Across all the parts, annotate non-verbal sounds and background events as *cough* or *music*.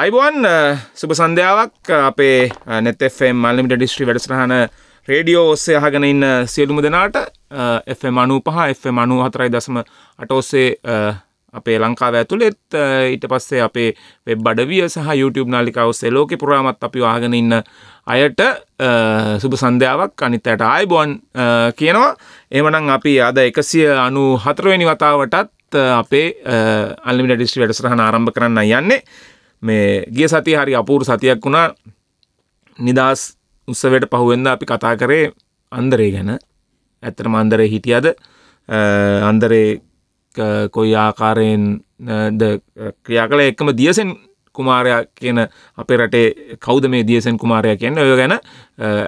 අයිබුවන් සුබ සන්ධ්‍යාවක් අපේ නැතෙම් මල්ලිමිට ඩිස්ට්‍රි වැඩසටහන රේඩියෝ ඔස්සේ අහගෙන ඉන්න සියලුම දෙනාට FM අනු පහ FM අනු හතරයි දසම අටෝස්සේ අපේ ලංකාව ඇතුළෙත් ඊට පස්සේ අපේ වෙබ් අඩවිය සහ YouTube නාලිකා ඔස්සේ ලෝකෙ පුරාමත් අපි අහගෙන ඉන්න අයට සුබ සන්ධ්‍යාවක් අනිත් අයට ආයිබුවන් කියනවා එහෙමනම් අපි අද 194 වෙනි වතාවටත් අපේ අන්ලිමිටඩ් ඩිස්ට්‍රි වැඩසටහන ආරම්භ කරන්න යන්නේ මේ ගිය සති හරි අපූර් සතියක් වුණා නිදහස් උත්සවයට පහුවෙන්ද අපි කතා කරේ අන්දරේ ගැන ඇත්තටම අන්දරේ හිටියද අන්දරේ කොයි ආකාරයෙන්ද ක්‍රියා කළ එකම දියසෙන් කුමාරයා කියන අපේ රටේ කෞද මේ දියසෙන් කුමාරයා කියන්න ඔය ගැන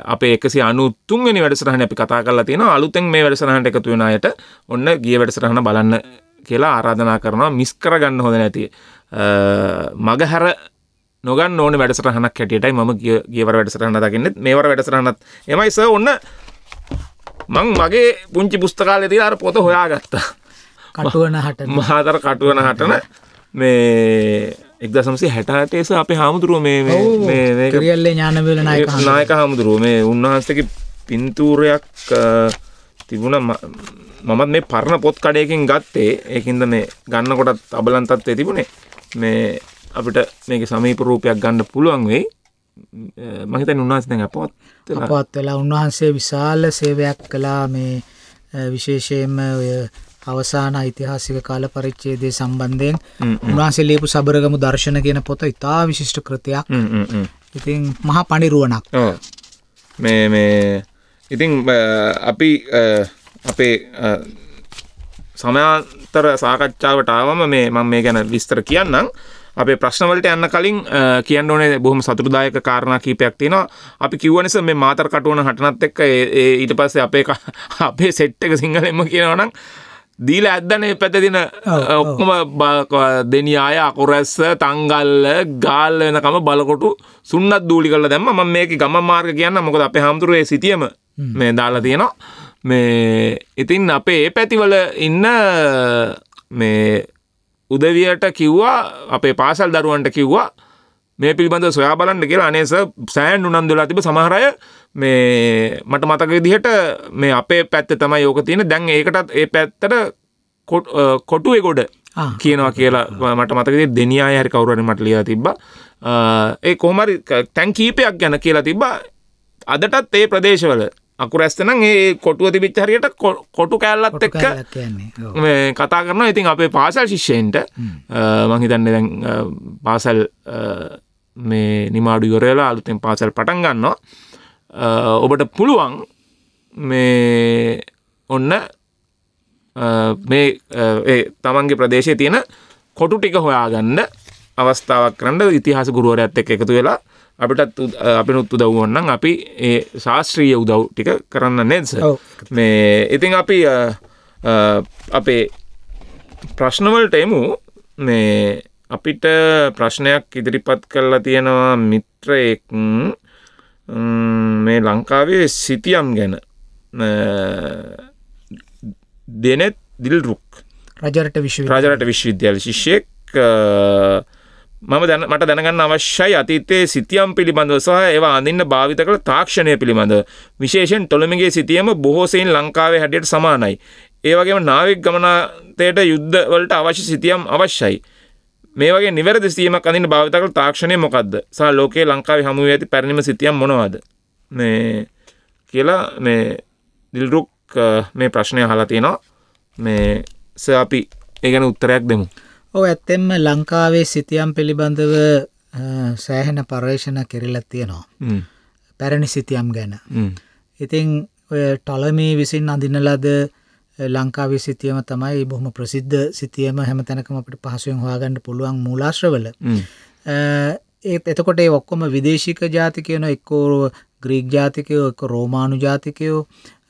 අපේ එකසි අනුත්තුන්ගනි වැඩසරහන අපි කතා කරලා තියෙන අලුතෙන් මේ වැඩසරහට එකතු වෙනයට ඔන්න ගිය වැඩසරහන බලන්න කියලා ආරාධනා කරනවා මිස් කරගන්න හොඳ නැති මගහැර නොගන් ඕන වැඩසටහනක් හැටියටයි මම ගේවර වැඩසටහන දකින්නෙත් මේවර වැඩසටහනත් එමයි ස ඔන්න මං මගේ පුංචි පුස්තකාලය තිය අර පොත හොයා ගත්තා කටුවන හට මහාතර කටුවන හටන මේ එක්දසම්සේ හැටහටේස අප හාමුදුරුව මේ රියල්ල ඥානවල නායක හාමුදුරුව මේ උන්වහන්සක පින්තූරයක් තිබුණ මමත් මේ පරණ පොත් කඩයකින් ගත්තේ ඒකින්ද මේ ගන්න කොටත් අබලන්තත්වය තිබුණේ මේ අපිට මේක සමීප රූපයක් ගන්න පුළුවන් වෙයි මහිතන් උන්වහන්සේ දැන් අපවත් අපවත් වෙලා උන්වහන්සේ විශාල සේවයක් කළා මේ විශේෂයෙන්ම ඔය අවසාන ඓතිහාසික කාල පරිච්ඡේදයේ සම්බන්ධයෙන් උන්වහන්සේ ලියපු සබරගමු දර්ශන කියන පොත ඉතා විශිෂ්ට කෘතියක්. ඉතින් මහා පණිරුවණක්. මේ මේ ඉතින් අපි අපේ සමාන්තර සාකච්ඡාවට ආවම මේ මම මේ ගැන විස්තර කියන්නම්. අපේ ප්‍රශ්නවලට යන්න කලින් කියන්න ඕනේ බොහොම සතුටුදායක කාරණා කීපයක් තියෙනවා. අපි කිව්ව නිසා මේ මාතර කටුවන හටනත් එක්ක ඒ ඊට පස්සේ අපේ අපේ සෙට් එක සිංහලෙන්ම කියනවා නම් දීලා ඇද්දනේ පැතදින ඔක්කොම දෙනියාය අකුරැස්ස තංගල්ල ගාල් වෙනකම බලකොටු සුන්නත් දූලි කරලා දැම්ම මම මේක ගම මාර්ග කියන්න මොකද අපේ හාමුදුරුවෝ ඒ සිටියම මේ දාලා තියෙනවා. මේ ඉතින් අපේ ඒ පැතිවල ඉන්න මේ උදවියට කිව්වා අපේ පාසල් දරුවන්ට කිව්වා මේ පිළිබඳ සොයා බලන්න කියලා අනේස සෑන් උනන්දුලා තිබ සමහරය මේ මට මතක දිහට මේ අපේ පැත්ත තමයි යෝක තියෙන දැන් ඒකටත් ඒ පැත්තට කොටුවේ ගොඩ කියනවා කියලා මට මතක දෙනියා හරි කවුරණ මට ලියා තිබ්බ ඒ කොහමරි තැන් කීපයක් ගැන කියලා තිබ්බා අදටත් ඒ ප්‍රදේශවල අකුර ඇස්තනම් ඒ කොටුව තිබිච්ච හරියට කොටු කෑල්ලත් එක්ක මේ කතා කරන ඉතින් අපේ පාසල් ශිෂ්‍යයන්ට මහිතන්න දැන් පාසල් මේ නිමාඩු යොරලා අලුතෙන් පාසල් පටන් ගන්නවා ඔබට පුළුවන් මේ ඔන්න මේ තමන්ගේ ප්‍රදේශය තියෙන කොටු ටික හොයාගන්න අවස්ථාවක් කරන්න ඉතිහාස ගුරුවරයත් එක් එකතු වෙලා අපිටත් අපිනුත් උදව් ඕන්නම් අපි ඒ ශාස්ත්‍රීය උදව් ටික කරන්න නේද මේ ඉතින් අපි අපේ ප්‍රශ්නවලට එමු මේ අපිට ප්‍රශ්නයක් ඉදිරිපත් කරලා තියෙනවා මිත්‍රයෙක් මේ ලංකාවේ සිතියම් ගැන දෙනෙත් දිල්රුක් රජරට විශ් රජරට විශ්වවිද්‍යාල ශිෂ්‍යයෙක් මම දැන මට දැනගන්න අවශ්‍යයි අතීතයේ සිතියම් පිළිබඳව සහ ඒවා අඳින්න භාවිත කළ තාක්ෂණය පිළිබඳව. විශේෂයෙන් ටොලමිගේ සිතියම බොහෝ සෙයින් ලංකාවේ හැඩයට සමානයි. ඒ වගේම නාවික ගමනාතයට යුද්ධ වලට අවශ්‍ය සිතියම් අවශ්‍යයි. මේ වගේ නිවැරදි සිතියමක් අඳින්න භාවිත කළ තාක්ෂණය මොකද්ද? සහ ලෝකයේ ලංකාවේ හමු වී ඇති පැරණිම සිතියම් මොනවද? මේ කියලා මේ දිල්රුක් මේ ප්‍රශ්නය අහලා තිනවා. මේ සර් අපි ඒ ගැන උත්තරයක් දෙමු. ඔව් ඇත්තෙන්ම ලංකාවේ සිතියම් පිළිබඳව සෑහෙන පර්යේෂණ කෙරෙලා තියෙනවා. පැරණි සිතියම් ගැන. ඉතින් ඔය ටොලමී විසින් අඳිනලද ලංකාවේ සිතියම තමයි බොහොම ප්‍රසිද්ධ සිතියම හැම තැනකම අපිට පහසුවෙන් හොයාගන්න පුළුවන් මූලාශ්‍රවල. ඒත් එතකොට ඒ ඔක්කොම විදේශික ජාතිකයන එක්කෝ ග්‍රීක් ජාතිකයෝ එක රෝමානු ජාතිකයෝ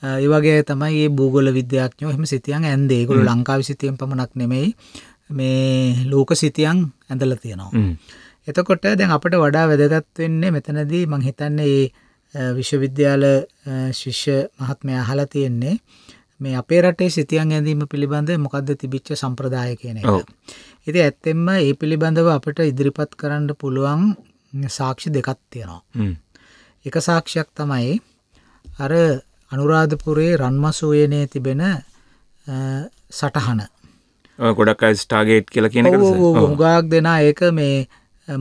ඒවගේ තමයි ඒ භූගොල විද්‍යාඥයෝ එහෙම සිතියන් ඇන්දේ ඒගොල්ලෝ ලංකාවේ සිතියම් පමණක් නෙමෙයි මේ ලෝක සිතියන් ඇඳල තියෙනවා. එතකොට දැන් අපට වඩා වැදගත් වෙන්නේ මෙතනදී මං හිතන්නේ ඒ විශ්වවිද්‍යාල ශිෂ්‍ය මහත්මය අහලා තියෙන්නේ මේ අපේ රටේ සිතියන් ඇඳීම පිළිබඳ මොකක්ද තිබිච්ච සම්ප්‍රදාය කියන එක. ඉතින් ඇත්තෙන්ම ඒ පිළිබඳව අපිට ඉදිරිපත් කරන්න පුළුවන් සාක්ෂි දෙකක් තියෙනවා. එක සාක්ෂියක් තමයි අර අනුරාධපුරයේ රන්මසෝයනයේ තිබෙන සටහන ගොඩක් අයි ස්ටාගේට් කියල කියන හුගක් දෙනා ඒක මේ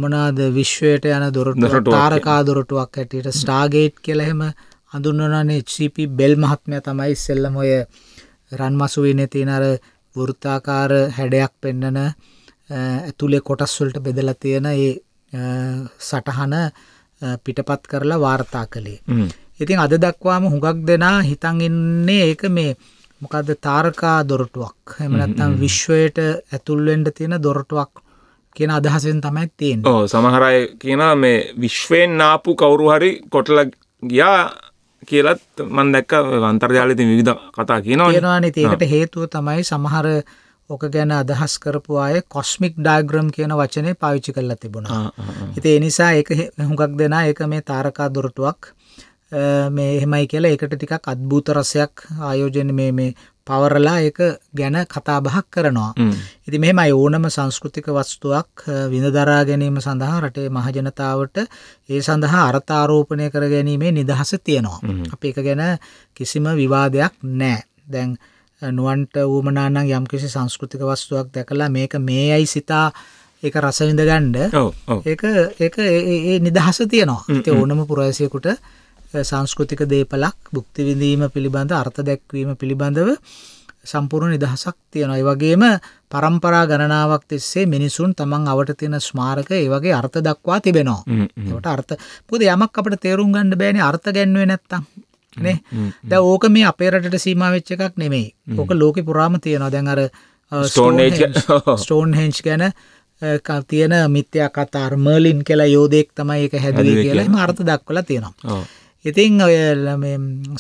මොනාද විශ්වයට යන දොරට තාරකා දොරටුවක් ඇටට ස්ටාගේට් කියලහෙම අඳුන්නනේ චිපි බෙල් මහත්මය තමයි සෙල්ලම ඔය රන් මසුවන තියෙනර වෘත්තාකාර හැඩයක් පෙන්නන ඇතුළේ කොටස්වලට බෙදල තියෙන ඒ සටහන පිටපත් කරලා වාර්තා කළේ. ඉතින් අද දක්වාම හුඟක් දෙනා හිතන් ඉන්නේ ඒක මේ මොකක්ද තාරකා දොරටුවක් එම නැත්තම් විශ්වයට ඇතුල්වෙන්ට තියෙන දොරටුවක් කියන අදහසෙන් තමයි තියෙන් ඕ සමහරය කියන මේ විශ්වයෙන් නාපු කවුරු හරි කොටල ගියා කියලත් මන් දැක්ක අන්තර්ජාලති විධ කතා කියන ඒවානි තියකට හේතුව තමයි සමහර ඕක ගැන අදහස් කරපු අය කොස්මික් ඩාග්‍රම් කියන වචනය පාවිච්චි කරලා තිබුණා. හිතේ එනිසා ඒ හුඟක් දෙනා ඒක මේ තාරකා දොරටුවක් මේ එහෙමයි කියලා ඒකට ටිකක් අත්භූත රසයක් ආයෝජන මේ මේ පවරලා ඒක ගැන කතාබහක් කරනවා. ඉති මෙමයි ඕනම සංස්කෘතික වස්තුවක් විඳදරා ගැනීම සඳහා රටේ මහජනතාවට ඒ සඳහා අර්ථාරෝපණය කර ගැනීමේ නිදහස තියෙනවා. අප එක ගැන කිසිම විවාදයක් නෑ දැන් නුවන්ට ඌමනානං යම් කිසි සංස්කෘතික වස්තුවක් දැකලා මේක මේ යයි සිතා ඒක රසවිඳ ගණ්ඩ ඒ ඒ නිදහස තියනවා ඒ ඕනම පුරාසියකුට සංස්කෘතික දේපලක් බුක්තිවිඳීම පිළිබඳ අර්ථ දැක්වීම පිළිබඳව සම්පූර්ණ නිදහසක් තියෙනවා. ඒ වගේම પરම්පරා ගණනාවක් තිස්සේ මිනිසුන් තමන් අවට තියෙන ස්මාරක ඒ වගේ අර්ථ දක්වා තිබෙනවා. ඒකට අර්ථ මොකද යමක් අපිට තේරුම් ගන්න බෑනේ අර්ථ ගැන්වෙන්නේ නැත්තම්. නේ. දැන් ඕක මේ අපේ රටට සීමා වෙච්ච එකක් නෙමෙයි. ඕක ලෝකෙ පුරාම තියෙනවා. දැන් අර ස්ටෝන් හෙන්ජ් *laughs* ගැන තියෙන මිත්‍යා කතා අර්මර්ලින් කියලා යෝධයෙක් තමයි ඒක හැදුවේ කියලා එහෙම අර්ථ දක්වලා තියෙනවා. ඉතින් ඔය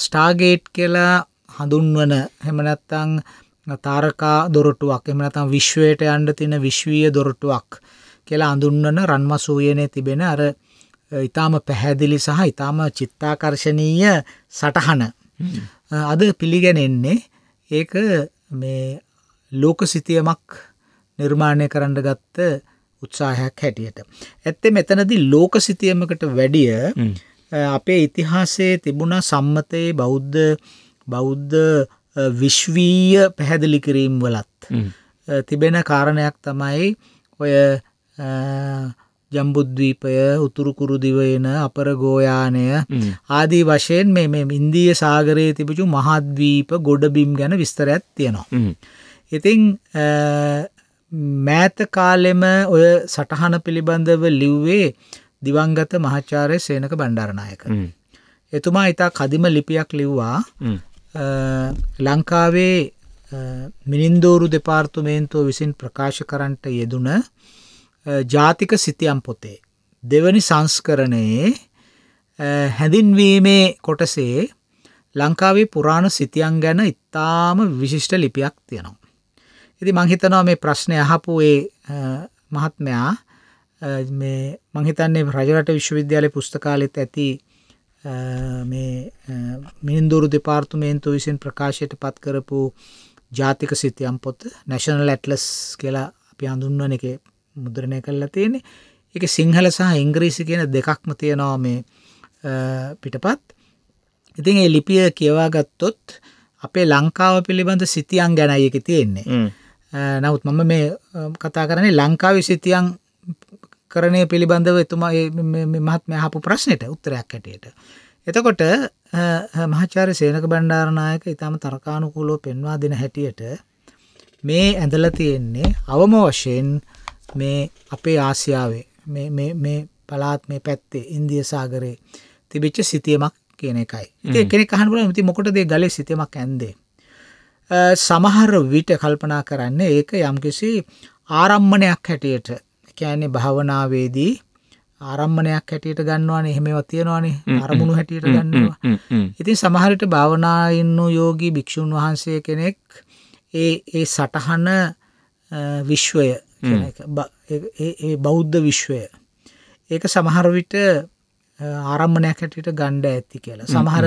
ස්ටාගේට් කියලා හඳුන්වන හෙමනැත්තං තාරකා දොරටුවක් එමනතම් විශ්වයට අන්ඩ තින විශ්වීය දොරටුවක් කියලා අඳුන්වන රන්මසූයනය තිබෙන අර ඉතාම පැහැදිලි සහ ඉතාම චිත්තාකර්ශණීය සටහන අද පිළිගැනෙන්නේ ඒක මේ ලෝක සිතියමක් නිර්මාණය කරන්න ගත්ත උත්සාහයක් හැටියට. ඇත්තේ මෙතනදි ලෝක සිතියමකට වැඩිය අපේ ඉතිහාසයේ තිබුණ සම්මතයේ බෞද්ධ බෞද්ධ විශ්වීය පැහැදිලි කිරීම් වලත් තිබෙන කාරණයක් තමයි ඔය ජම්බුද්වීපය උතුරුකුරුදිවයන අපර ගෝයානය ආදී වශයෙන් මේ මේ ඉන්දීය සාගරයේ තිබිචු මහත්වීප ගොඩබිම් ගැන විස්තරයක් තියෙනවා. ඉතිං මෑත කාලෙම ඔය සටහන පිළිබඳව ලිව්වේ දිවංගත මහාචාර්ය සේනක බණ්ඩාරනායක. එතුමා ඉතා කදිම ලිපියක් ලිව්වා ලංකාවේ මිනින්දෝරු දෙපාර්තුමේන්තුව විසින් ප්‍රකාශ කරන්ට යෙදුන ජාතික සිතියම් පොතේ. දෙවනි සංස්කරණයේ හැඳින්වීමේ කොටසේ ලංකාවේ පුරාණ සිතියන් ගැන ඉතාම විශිෂ්ට ලිපියක් තියෙනවා. ඉති මංහිතනවා මේ ප්‍රශ්නය අහපු ඒ මහත්මයා මේ මංහිතන්නේ රජරට විශ්වවිද්‍යාලය පුස්තකාලෙත් ඇති මේ මින්දුරු දෙපාර්තුමේන්තු විසින් ප්‍රකාශයට පත් කරපු ජාතික සිතියම් පොත් නැශනල් ඇටලස් කියලා අපි හඳුන්වන එක මුද්‍රණය කරලා තියෙනෙ එක සිංහල සහ ඉංග්‍රීසි කියන දෙකක්ම තියෙනවා මේ පිටපත් ඉතින් ඒ ලිපිය කියවා ගත්තොත් අපේ ලංකාව පිළිබඳ සිතියන් ගැනයි එක තියෙන්නේ නවත් මම මේ කතා කරන්නේ ලංකාව සිතියන් කරණය පිළිබඳව එතුමා මහත්ම හපු ප්‍රශ්නයට උත්තරයක් හැටියට. එතකොට මහාචාර්ය සේනක බණ්ඩාරනායක ඉතාම තරකානුකූලෝ පෙන්වා දෙන හැටියට මේ ඇඳල තියෙන්නේ අවම වශයෙන් මේ අපේ ආසියාවේ මේ පලාත් මේ පැත්තේ ඉන්දිය සාගරේ තිබිච්ච සිතියමක් කියන එකයි ඒ කෙනෙ කහන්ුල මති මොකටදේ ගලේ සිතමක් ඇන්දේ. සමහර විට කල්පනා කරන්න ඒක යම්කිසි ආරම්මණයක් හැටියට කියන්නේ භාවනාවේදී ආරම්මණයක් හැටියට ගන්නවානේ එහෙම ඒවා තියෙනවානේ අරමුණු හැටියට ගන්නවා. ඉතින් සමහර විට භාවනායින් යෝගී භික්ෂුන් වහන්සේ කෙනෙක් ඒ ඒ සටහන විශ්වය ඒ බෞද්ධ විශ්වය ඒක සමහර විට ආරම්මණයක් හැටියට ගණ්ඩ ඇති කියලා. සමහර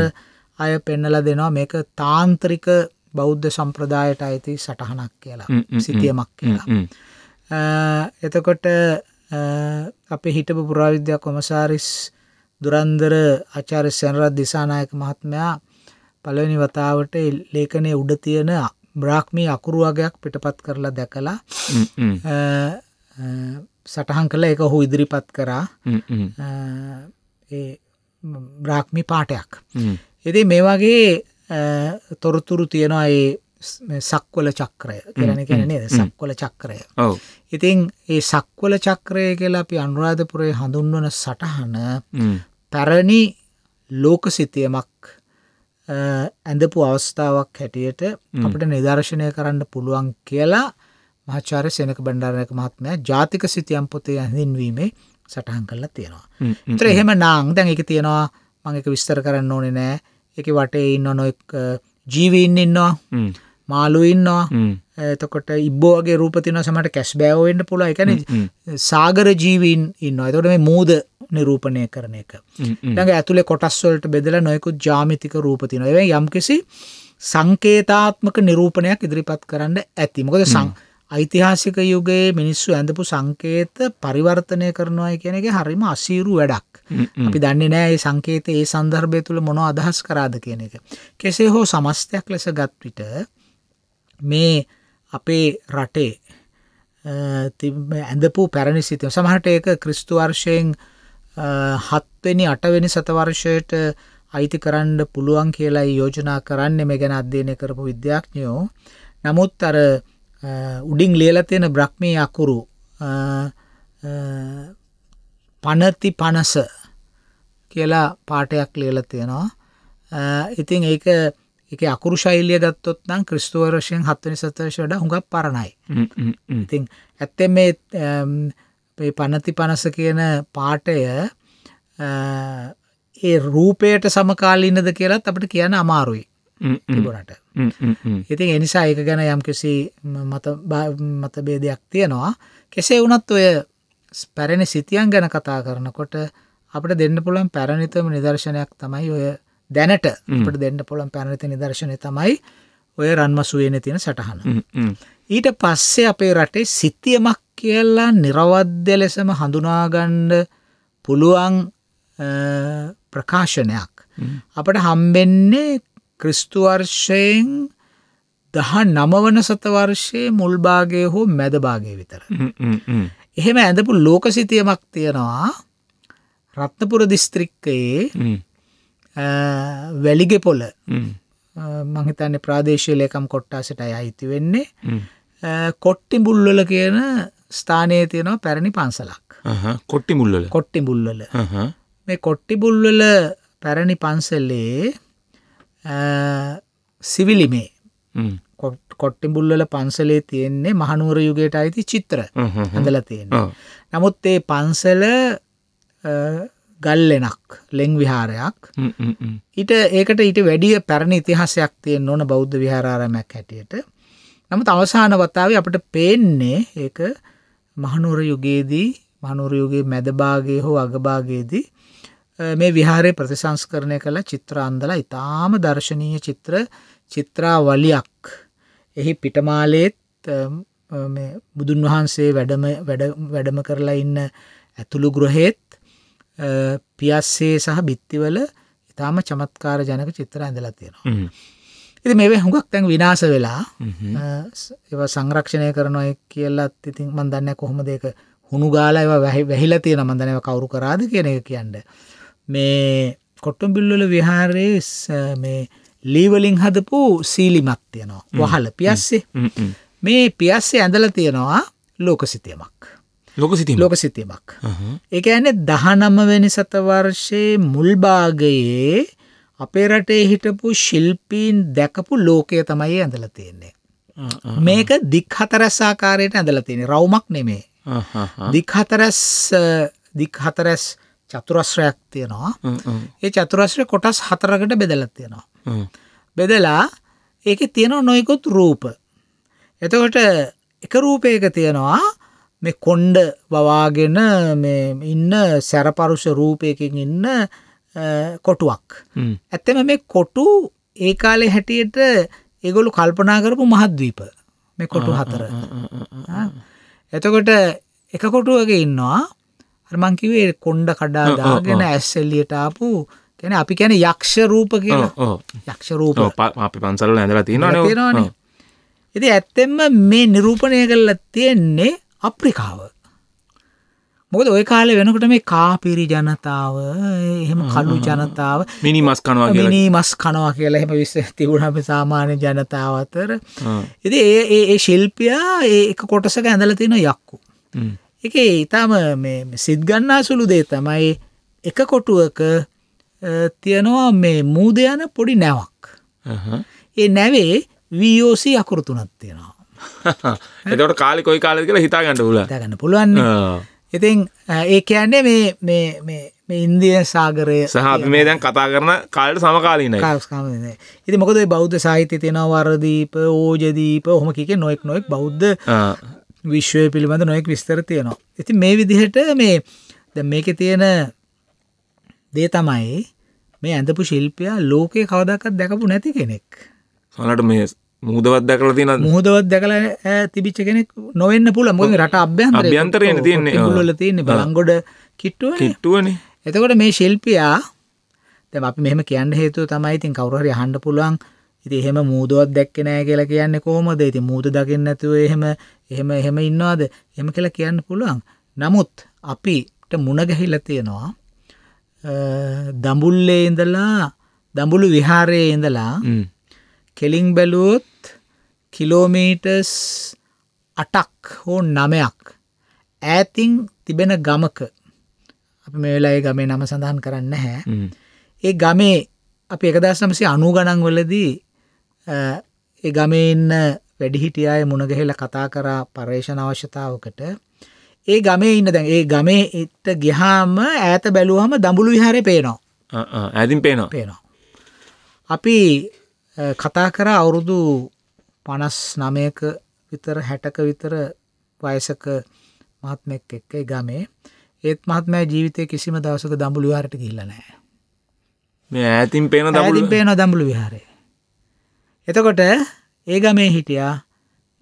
අය පෙන්නලා දෙනවා මේක තාන්ත්‍රික බෞද්ධ සම්ප්‍රදායට අයිති සටහනක් කියලා සිතියමක් කියලා. එතකොට අපේ හිටපු පුරාවිද්‍යා කොමසාරිස් දුරන්දර ආචාර්ය සෙනරත් දිසානායක මහත්මයා පළවෙනි වතාවට ලේඛනයේ උඩ තියෙන බ්‍රාහ්මී අකුරු වගයක් පිටපත් කරලා දැකලා සටහන් කළා ඒක ඔහු ඉදිරිපත් කරා ඒ බ්‍රාහ්මී පාඩයක්. ඉතින් මේ වගේ තොරතුරු තියෙනවා ඒ සක්වල චක්‍රය කරන කෙන නේද සක්වල චක්‍රය ඉතින් ඒ සක්වල චක්‍රය කියලා අපි අනුරාධපුරය හඳුන්වන සටහන පැරණි ලෝක සිතියමක් ඇඳපු අවස්ථාවක් හැටියට අපට නිදර්ශනය කරන්න පුළුවන් කියලා මහාචාර සෙනක බණ්ඩාරයක මහත්මය ජාතික සිතියම් පොතේ හැඳින්වීමේ සටහන් කරලා තියෙනවා. තර එහෙම නාං දැන් එක තියෙනවා මං එක විස්තර කරන්න ඕනෙ නෑ එක වටේ ඉන්න නොෙක් ජීවීන් ඉන්නවා මාලු ඉන්නවා එතකොට ඉබ්බෝගේ රූපතින සමට කැස් බෑවෙන්ට පුල එකන සාගර ජීවීන් ඉන්න එතොට මේ මූද නිරූපණය කරන එක ඟ ඇතුළේ කොටස්වලට බෙදල නොයකුත් ජාමිතික රූපතින ඒ යම්කිසි සංකේතාත්මක නිරූපණයක් ඉදිරිපත් කරන්න ඇති මොකද සං ඓතිහාසික යුගයේ මිනිස්සු ඇඳපු සංකේත පරිවර්තනය කරනවා කියනෙක හරිම අසීරු වැඩක් අපි දන්නේ නෑ ඒ සංකේත ඒ සන්දර්භය තුළ මොනො අදහස් කරාද කියන එක කෙසේ හෝ සමස්තයක් ලෙස ගත් විට මේ අපේ රටේ ඇඳපු පැරණි සිතම සමහට ඒක ක්‍රිස්තු වර්ෂයෙන් හත්වෙනි අටවෙනි සතවර්ෂයට අයිති කරන්න පුළුවන් කියලා යෝජනා කරන්න මේ ගැන අධ්‍යයනය කරපු විද්‍යාඥයෝ නමුත් අර උඩින් ලියල තියෙන බ්‍රහ්මී අකුරු පනති පනස කියලා පාටයක් ලියල තියෙනවා ඉතින් ඒක එක අකුරු ශෛලිය ගත්තොත් නම් ක්‍රිස්තුවරශයෙන් හත්වනි සතර්ශ වඩ හුඟක් පරණයි ඉතින් ඇත්තෙ මේ පනති පනස කියන පාටය ඒ රූපයට සමකාලීන්නද කියලත් අපට කියන්න අමාරුයි තිබුණට ඉතින් එනිසා ඒක ගැන යම් කිසි මතබේදයක් තියෙනවා කෙසේ වනත් ඔය පැරණි සිතියන් ගැන කතා කරනකොට අපට දෙන්න පුළන් පැරණිතම නිදර්ශනයක් තමයි ඔය දැනට අපට දෙන්න පොළොන් පැනති නිදර්ශනය තමයි ඔය රන්ම සුවන තියෙන සටහන. ඊට පස්සේ අපේ රටේ සිත්තියමක් කියලා නිරවද්‍ය ලෙසම හඳුනාගණ්ඩ පුළුවන් ප්‍රකාශනයක් අපට හම්බෙන්නේ ක්‍රිස්තුවර්ෂයෙන් දහ නමවන සතවර්ෂයේ මුල්භාගය හෝ මැදභාගය විතර. එහෙම ඇඳපු ලෝක සිතියමක් තියෙනවා රත්නපුර දිස්ත්‍රික්කයේ වැලිගෙපොල මහිතන්නේ ප්‍රාදේශය ලේකම් කොට්ටාසට අයිති වෙන්නේ කොට්ටි බුල්වල කියන ස්ථානය තියෙනවා පැරණි පන්සලක් කොට්ටි මුල්ල කොට්ටි බුල්වල මේ කොට්ටි බුල්වල පැරණි පන්සල්ලේ සිවිලිමේ කොට්ටිබුල්වල පන්සලේ තියෙන්නේ මහනුවර යුගයට අයිති චිත්‍ර හඳල තියෙන. නමුත් ඒ පන්සල ගල්ලෙනක් ලෙං විහාරයක් ඊට ඒකට ඊට වැඩිය පැරණි ඉතිහාසයක් තියෙන් ඕන බෞද්ධ විහාරාරමයක් හැටියට නමුත් අවසාන වතාව අපට පේන්නේ ඒක මහනුවර යුගයේදී මහනුවර යුගයේ මැදභාගේ හෝ අගභාගයේදී මේ විහාරය ප්‍රතිසංස්කරණය කළ චිත්‍රාන්දල ඉතාම දර්ශනීය චිත්‍ර චිත්‍රාවලියක් එහි පිටමාලේත් බුදුන් වහන්සේ වැඩම වැඩම කරලා ඉන්න ඇතුළු ගෘහෙත් පියස්සේ සහ බිත්තිවල ඉතාම චමත්කාර ජනක චිත්‍ර ඇඳලා තියෙනවා. ඉති මේ හුඟක් තැන් විනාස වෙලා ඒව සංරක්ෂණය කරනොය කියල්ලත් ඉතින් මන්දන්න කොහොම දෙක හුණු ගාලා ඒව වැහි වැහිලා තියෙන මන්දනව කවුරු කරාද කියන එක කියන්න. මේ කොට්ටුම් බිල්ලල විහාරයේ මේ ලීවලින් හදපු සීලිමත් තියෙනවා වහල පියස්සේ මේ පියස්සේ ඇඳල තියෙනවා ලෝකසිතයමක්. ලොක සිති ලොක සිතීමක් එක ඇන දහනම්මවැනි සතවර්ෂයේ මුල්භාගයේ අපේ රටේ හිටපු ශිල්පීන් දැකපු ලෝකය තමයි ඇඳල තියෙන්නේ. මේක දික්හතරැස්සාකාරයට ඇඳල තියෙන රවමක් නෙමේ දික්හතරැස් දික්හතරැස් චතුරස්්‍රයක් තියෙනවා ඒ චතුරස්්‍රය කොටස් හතරකට බෙදලත් තියෙනවා. බෙදලා ඒක තියෙන නොයකුත් රූප. එතකොට එක රූපයක තියෙනවා මේ කොන්්ඩ වවාගෙන ඉන්න සැරපරුෂ රූපයකින් ඉන්න කොටුවක්. ඇත්තම මේ කොටු ඒ කාලෙ හැටියට ඒගොලු කල්පනා කරපු මහද්දීප මේ කොටු හතර. එතකොට එක කොටුවගේ ඉන්නවා හරමංකිවේ කොන්්ඩ කඩා දාගෙන ඇස්සෙල්ලියට ආපු කැන අපි කැන යක්ෂ රූප කියලා යක්ෂ රූප අපි පන්සල ඇඳලා තියෙනවා තියෙනවානේ. ඉති ඇත්තෙම මේ නිරූපණය කරලා තියෙන්නේ අප්‍රිකාව. මොකද ඔය කාලේ වෙනකොට මේ කාපිරි ජනතාව එහෙම කළු ජනතාව මිනි මස් කනවා කියලා මිනි මස් කනවා කියලා එහෙම විශ්ව තිබුණා අපේ සාමාන්‍ය ජනතාව අතර. ඉතින් ඒ ඒ ඒ ශිල්පියා ඒ එක කොටසක ඇඳලා තියෙන යක්කු. ඒකේ ඊටම මේ සිත් ගන්නා සුළු දේ තමයි එක කොටුවක තියනවා මේ මූද යන පොඩි නැවක්. ඒ නැවේ VOC අකුරු තුනක් තියෙනවා. *laughs* එතකොට කාලේ කොයි කාලෙද කියලා හිතා ගන්න පුළුවන්. හිතා ගන්න පුළුවන්. ඉතින් ඒ කියන්නේ මේ මේ මේ මේ ඉන්දියන් සාගරය සහ අපි මේ දැන් කතා කරන කාලයට සමකාලීනයි. සමකාලීනයි. ඉතින් මොකද මේ බෞද්ධ සාහිත්‍යයේ තියෙනවා වර්දීප, ඕජදීප, ඔහොම කීකේ නොඑක් නොඑක් බෞද්ධ විශ්වය පිළිබඳ නොයෙක් විස්තර තියෙනවා. ඉතින් මේ විදිහට මේ දැන් මේකේ තියෙන දේ තමයි මේ ඇඳපු ශිල්පියා ලෝකේ කවදාකවත් දැකපු නැති කෙනෙක්. සමහරවිට මේ මුහදවත් දැකල තින මුහදවත් දැකල තිබිච්ච කෙනෙක් නොවෙන්න පුල මොද රට අභ්‍යන්තර අභ්‍යන්තරයෙන් තියන්නේ ගොල තියන්නේ බලංගොඩ කිට්ටුව කිට්ටුවන එතකොට මේ ශිල්පියා තැම අපි මෙහම කියන්න හේතුව තමයි ඉතින් කවරහරි හන්ඩ පුළුවන් ඉති එහෙම මුූදුවත් දැක්කනෑ කියලා කියන්නේ කොහොමද ඉති මුූද දකින්න නැතුව එහෙම එහෙම එහෙම ඉන්නවාද එම කියලා කියන්න පුළුවන් නමුත් අපිට මුණගැහිල තියෙනවා දඹුල්ලේ ඉඳලා දඹුළු විහාරයේ ඉඳලා කෙලින් බැලුවොත් කිලෝමීටස් අටක් හෝ නමයක් ඈතින් තිබෙන ගමක අප මේ වෙලා ඒ ගමේ නම සඳහන් කරන්න හැ ඒ ගමේ අප එකදස් නමසේ අනු ගණන් වලදී ඒ ගමේ ඉන්න වැඩිහිටිය අය මුණගහෙල කතා කරා පර්ේෂණ අවශ්‍යතාවකට ඒ ගමේ ඉන්න දැන් ඒ ගමේ එට ගිහාම ඈත බැලුවහම දඹුළු විහාරය පේනවා ඇදින් පේනවා පේනවා අපි කතා කර අවුරුදු පනස් නමයක විතර හැටක විතර වයසක මහත්මෙක් එක්ක ගමේ ඒත් මහත්මෑ ජීවිතය කිසිම දවසක දඹුළු විහාරට ගිල්ලනෑ මේ ඇතින් පේන දඹුළු පේන දඹුළු විහාරය එතකොට ඒ ගමේ හිටියා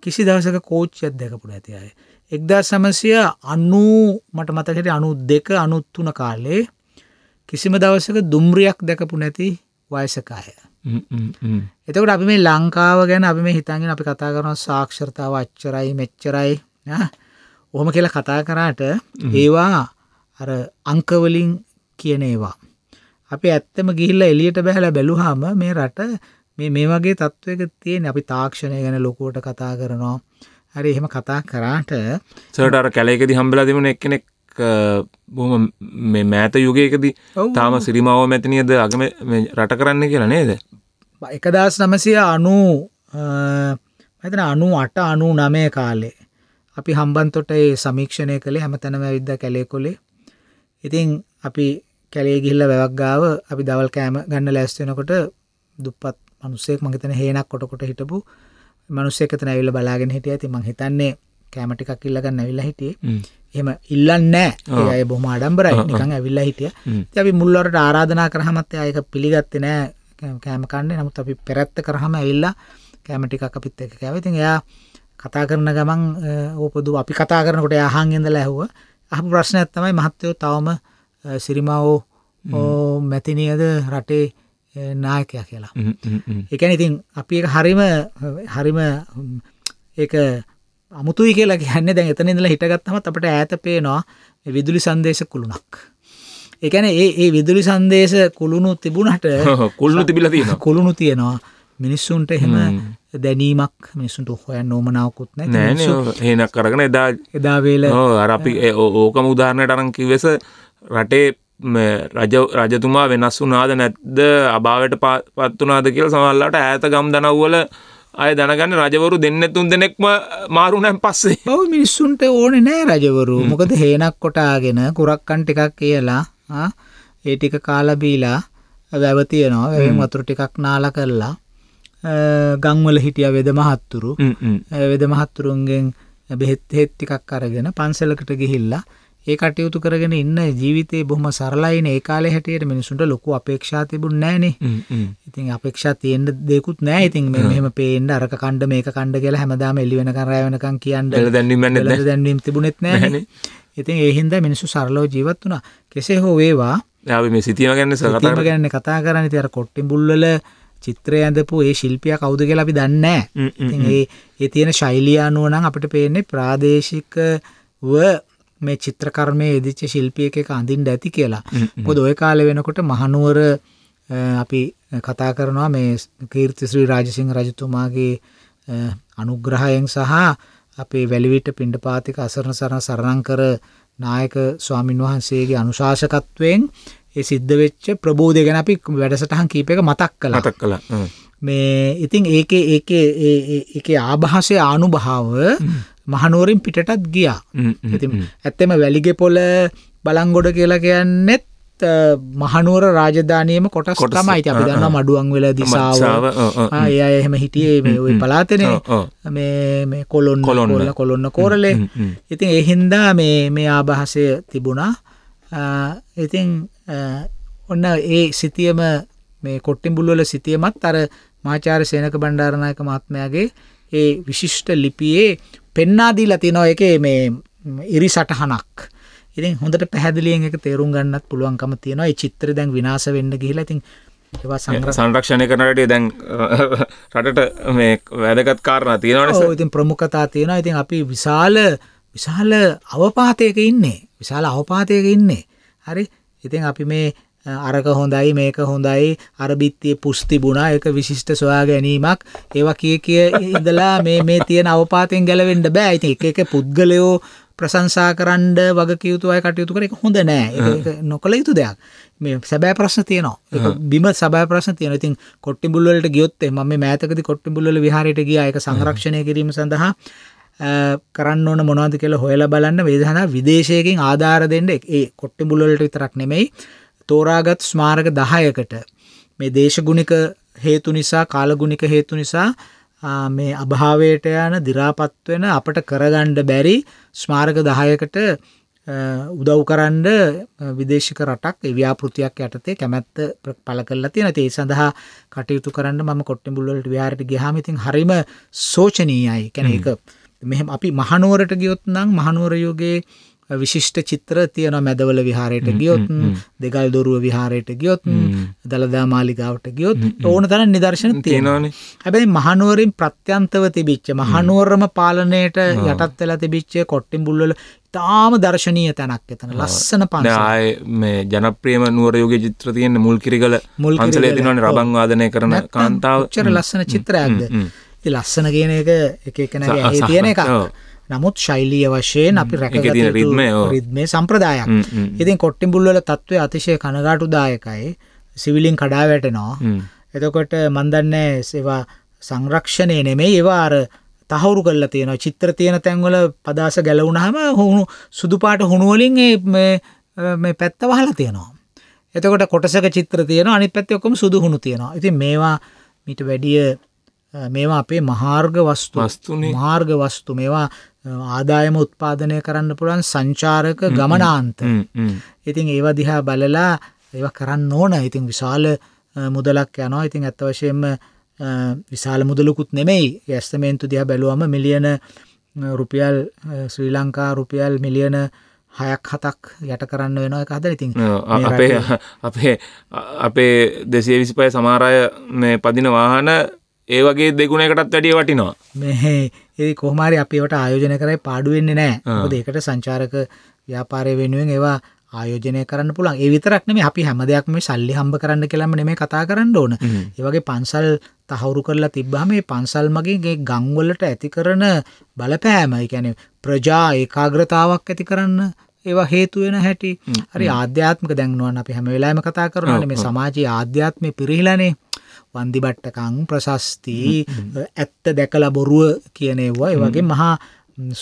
කිසි දවසක කෝච්චයත් දැකපුට ඇති අය එක්දා සමසය අන්නූ මට මතකට අනු දෙක අනුත්තුන කාලේ කිසිම දවසක දුම්රියක් දැකපු නැති වයසකාය Mm, mm, mm. එතකට අපි මේ ලංකාව ගැන අපි මේ හිතන්ගෙන අපි කතා කරන සාක්ෂර්තාව අච්චරයි මෙච්චරයි ඔහොම කියලා කතා කරාට mm-hmm. ඒවා අර අංකවලින් කියන ඒවා. අපි ඇත්තම ගිල්ල එලියට බැහල බැලුහාම මේ රට මේ මේ වගේ තත්ත්වක තියෙන අපි තාක්ෂණය ගැන ලොකුවට කතා කරනවා හරි එහෙම කතා කරාට සට කැලෙකෙදි හම්බල දෙමුණ එක්කෙනෙක් බොහම මේ මෑත යුගයකදී තාම සිරිමාව මැතිනියද අගම රට කරන්න කියලා නේද එකදස් නමසය අනු මෙතන අනු අට අනු නමය කාලේ අපි හම්බන්තොට ඒ සමීක්ෂණය කළේ හැම තැනම විද්ධ කැලේ කොලේ ඉතින් අපි කැලේ ගිල්ල වැවක්ගාව අපි දවල් කෑම ගන්න ලැස්වෙනකොට දුප්පත් මනුස්සෙක් මගතන හේනක් කොටකොට හිටපු මනුස්සෙකතන ඇවිල්ල බලාගෙන හිටිය ඇති මං හිතන්නේ කෑමටිකක් ඉල්ලගන්න ඇවිල්ලා හිටියේ එම ඉල්ලන්නෑ ඒය බොහම අඩම්බරයි නිකං ඇවිල්ලා හිටිය ඇැබි මුල්ලවට ආරාධනා කරහමත් අයක පිළිගත්ත නෑ කෑම කන්නේ නමුත් අපි පෙරැත්ත කරහම ඇවිල්ලා කෑමටිකක් අපිත් එක කැවිතින් එයා කතා කරන ගමන් ඕපදු අපි කතා කරනකොට යහන්ගෙන්ද ලැහුව අප ප්‍රශ්නයක් තමයි මහත්තයෝ තවම සිරිමාවෝ ඕ මැතිනියද රටේ නායකය කියලා එකැන ඉතින් අපි හරිම හරිම ඒ අමුතුයි කියලා කියන්නේ දැන් එතන ඉඳලා හිටගත්තම අපට ඈත පේනවා විදුලි සංදේශ කුළුණක්. ඒ කියන්නේ ඒ ඒ විදුලි සංදේශ කුළුණු තිබුණට *laughs* කුළුණු තිබිලා තියෙනවා. කුළුණු තියෙනවා. මිනිස්සුන්ට එහෙම දැනීමක් මිනිස්සුන්ට හොයන්න ඕමනාවකුත් නැහැ. නෑ හේනක් අරගෙන එදා එදා වේල අර අපි ඕකම උදාහරණයට අරන් කිව්වස රටේ රජ රජතුමා වෙනස් වුණාද නැද්ද අභාවයට පත් වුණාද කියලා සමහරවල්ලාට ඈත ගම් දනව්වල අය දැනගන්න රජවරු දෙන්න තුන් දෙනෙක්ම මාරුණන් පස්සේ ඔව මිනිස්සුන්ට ඕන නෑ රජවරු මොකද හේනක් කොටාගෙන කුරක්කන් ටිකක් කියලා ඒ ටික කාලබීලා වැවතියනවා වැවෙන් වතුර ටිකක් නාල කරලා ගංවල හිටිය වෙද මහත්තුරු වෙද මහත්තුරුන්ගෙන් බෙහෙත් හෙත් ටිකක් අරගෙන පන්සලකට ගිහිල්ලා ඒ කටයුතු කරගෙන ඉන්න ජීවිතේ බොහොම සරලයින ඒ කාලේ හැටියට මිනිසුන්ට ලොකු අපේක්ෂා තිබුණ නෑනේ. ඉතින් අපේක්ෂා තියෙන්න දෙයක්වත් නෑ. ඉතින් මේ මෙහෙම පේන්න අරක කණ්ඩ මේක කණ්ඩ කියලා හැමදාම එළි වෙනකන් රැ වෙනකන් කියන්න. බල දැන්වීම නැද්ද? බල දැන්වීම තිබුණෙත් නෑනේ. ඉතින් ඒ හින්දා මිනිස්සු සරලව ජීවත් වුණා. කෙසේ හෝ වේවා ආවේ මේ සිතීම ගැන කතා කරන්නේ. ගැන කතා කරන්නේ ඉතින් අර කොට්ටිඹුල් වල චිත්‍රය ඇඳපු ඒ ශිල්පියා කවුද කියලා අපි දන්නේ ඒ ඒ තියෙන ශෛලිය අනුව නම් අපිට පේන්නේ ප්‍රාදේශිකව මේ චිත්‍රකර්මය යෙදිච්ච ශිල්පියක එක අඳින්ට ඇති කියලා. පොද ඔය කාල වෙනකොට මහනුවර අපි කතා කරනවා මේ කීර්තිශ්‍රී රාජසිංහ රජතුමාගේ අනුග්‍රහයෙන් සහ අපේ වැලිවිට පිණ්ඩපාතික අසරණ සරණ සරණං කර නායක ස්වාමින් වහන්සේගේ අනුශාසකත්වයෙන් ඒ සිද්ධ වෙච්ච ප්‍රබෝධය ගැන අපි වැඩසටහන් කීප එක මතක් කළා. මතක් කළා. මේ ඉතින් ඒකේ ඒකේ ඒකේ ආభాසයේ ආනුභාව මහනුවරින් පිටටත් ගියා ඇති ඇත්තෙම වැලිගෙ පොල බලංගොඩ කියලා කියන්නෙත් මහනුවර රාජධානයම කොට කොටම අයිති අපි දන්න මඩුවන් වෙල දිසාාව එය එහෙම හිටියේ මේ ඔයි පලාතනේ මේ කොලොන් කොලොන්ල කොළොන්න කෝරලේ ඉතින් එහින්දා මේ මේ ආභහසය තිබුණා ඉතින් ඔන්න ඒ සිතියම මේ කොට්ටිම් බුල්ලල සිතියමත් අර මාචාර සේනක බණ්ඩාරණයක මත්මයාගේ ඒ විශිෂ්ට ලිපියේ පෙන්නා දීලා තිනෝ එකේ මේ ඉරි සටහනක් ඉතින් හොඳට පැහැදිලියෙන් එක තේරුම් ගන්නත් පුළුවන්කම තියෙනවා ඒ චිත්‍රය දැන් විනාශ වෙන්න ගිහිලා ඉතින් ඒවා සංග්‍රහ සංරක්ෂණය කරනට දැන් *laughs* රටට මේ වැදගත් කාරණා තියෙනවනේ ඔව් ඉතින් ප්‍රමුඛතා තියෙනවා ඉතින් අපි විශාල විශාල අවපාතයක ඉන්නේ විශාල අවපාතයක ඉන්නේ හරි ඉතින් අපි මේ අරක හොඳයි මේක හොඳයි අර බිත්තිය පුස් තිබුණා ඒක විශිෂ්ට සොයා ගැනීමක් ඒවා කිය කිය ඉඳලා මේ මේ තියෙන අවපාතයෙන් ගැලවෙන්න බෑ. ඉතින් එක එක පුද්ගලයෝ ප්‍රශංසා කරන්න වගකියුතු අය කටයුතු කර එක හොඳ නෑ. ඒක නොකළ යුතු දෙයක්. මේ සැබෑ ප්‍රශ්න තියෙනවා ඒක බිම සැබෑ ප්‍රශ්න තියෙනවා ඉතින් කොට්ටිඹුල් වලට ගියොත් මම මේ මෑතකදී කොට්ටිඹුල් වල විහාරයට ගියා ඒක සංරක්ෂණය කිරීම සඳහා කරන්න ඕන මොනවද කියලා හොයලා බලන්න වේදනා විදේශයකින් ආධාර දෙන්න ඒ කොට්ටිඹුල් වලට විතරක් නෙමෙයි තෝරාගත් ස්මාරක දහයකට මේ දේශගුණික හේතු නිසා කාලගුණික හේතු නිසා මේ අභාවයට යන දිරාපත් වෙන අපට කරගණ්ඩ බැරි ස්මාරක දහයකට උදව් කරන්ඩ විදේශික රටක් ව්‍යාපෘතියක් යටතේ කැමැත්ත පල කරලා තියෙන ඒ සඳහා කටයුතු කරන්න ම කොට්ටිඹුල්ලට ව්‍යාරට ගහමිතින් හරිම සෝචනීයයි කැන එක මෙහම අපි මහනුවරට ගියොත් නම් මහනුවරයෝගේ විශිෂ්ට චිත්‍ර තියෙන මැදවල විහාරයට ගියොත් දෙගල් දොරුව විහාරයට ගියොත් දළදා මාලිගාවට ගියොත් ඕන තරන් නිදර්ශන තියෙනවානේ හැබැයි මහනුවරින් ප්‍රත්‍යන්තව තිබිච්ච මහනුවරම පාලනයට යටත් වෙලා තිබිච්චේ කොට්ටිම් බුල්වල තාම දර්ශනීය තැනක් එතන ලස්සන පන්සය මේ ජනප්‍රියම නුවරයෝග චිත්‍ර තියෙන මුල් කිරිගල මුල්කන්සල තිනවන රබංවාදනය කරන කාන්තාව චර ලස්සන චිත්‍රයක්ද ලස්සන කියන එක එක එකනගේ තියෙන එකක් නමුත් ශෛලිය වශයෙන් අපි රැක රිද්මය සම්ප්‍රදායක් ඉතින් කොට්ටිඹුල්වල තත්ත්වය අතිශය කනගාටු දායකයි සිවිලින් කඩා වැටෙනවා එතකොට මන්දන්නේ සේවා සංරක්ෂණය නෙමේ ඒවාර තහවුරු කරලා තියෙනවා චිත්‍ර තියෙන තැන්වල පදාස ගැලවුණහම හුණු සුදුපාට හුණුවලින් මේ පැත්ත වහලා තියෙනවා. එතකොට කොටසක චිත්‍ර තියෙන අනි පැත්ත ඔක්කොම සුදුහුණු තියෙනවා. ඉතින් මේවා මිට වැඩිය මේවා අපේ මහාර්ග වස්තු මාර්ග වස්තු මේවා ආදායම උත්පාදනය කරන්න පුළුවන් සංචාරක ගමනාන්ත ඉතින් ඒවා දිහා බලලා ඒව කරන්න ඕන ඉතින් විශාල මුදලක් යනවා ඉතින් ඇත්තවශයෙන්ම විශාල මුදලකුත් නෙමෙයි ඇස්තමේන්තු දිහ බැලුවම මිලියන රුපියල් ශ්‍රී ලංකා රුපියල් මිලියන හයක් හතක් යට කරන්න වෙනවා එක හද ඉතින් අපේ අපේ අපේ දෙසේ විසිපය සමාරය මේ පදින වාහන ඒ වගේ දෙගුණකටත් වැඩිය වටිනවා මෙහෙ ඒ කොහමරි අපිවට ආයෝජන කරයි පාඩුවෙන්නේ නෑ මොකද ඒකට සංචාරක ව්‍යාපාරය වෙනුවෙන් ඒවා ආයෝජනය කරන්න පුළුවන් ඒ විතරක් නෙමෙයි අපි හැම දෙයක්ම මේ සල්ලි හම්බ කරන්න කියලාම නෙමෙයි කතා කරන්න ඕන. ඒ වගේ පන්සල් තහවුරු කරලා තිබ්බහම මේ පන්සල් මගින් ඒ ගම් වලට ඇති කරන බලපෑම, ඒ කියන්නේ ප්‍රජා ඒකාග්‍රතාවක් ඇති කරන්න ඒවා හේතු වෙන හැටි. හරි ආධ්‍යාත්මික දැන් නෝන අපි හැම වෙලාවෙම කතා කරනවානේ මේ සමාජයේ ආධ්‍යාත්මය පිරිහිලානේ. වන්දිබට්ටකං ප්‍රශස්ති ඇත්ත දැකලා බොරුව කියන ඒවා වගේ මහා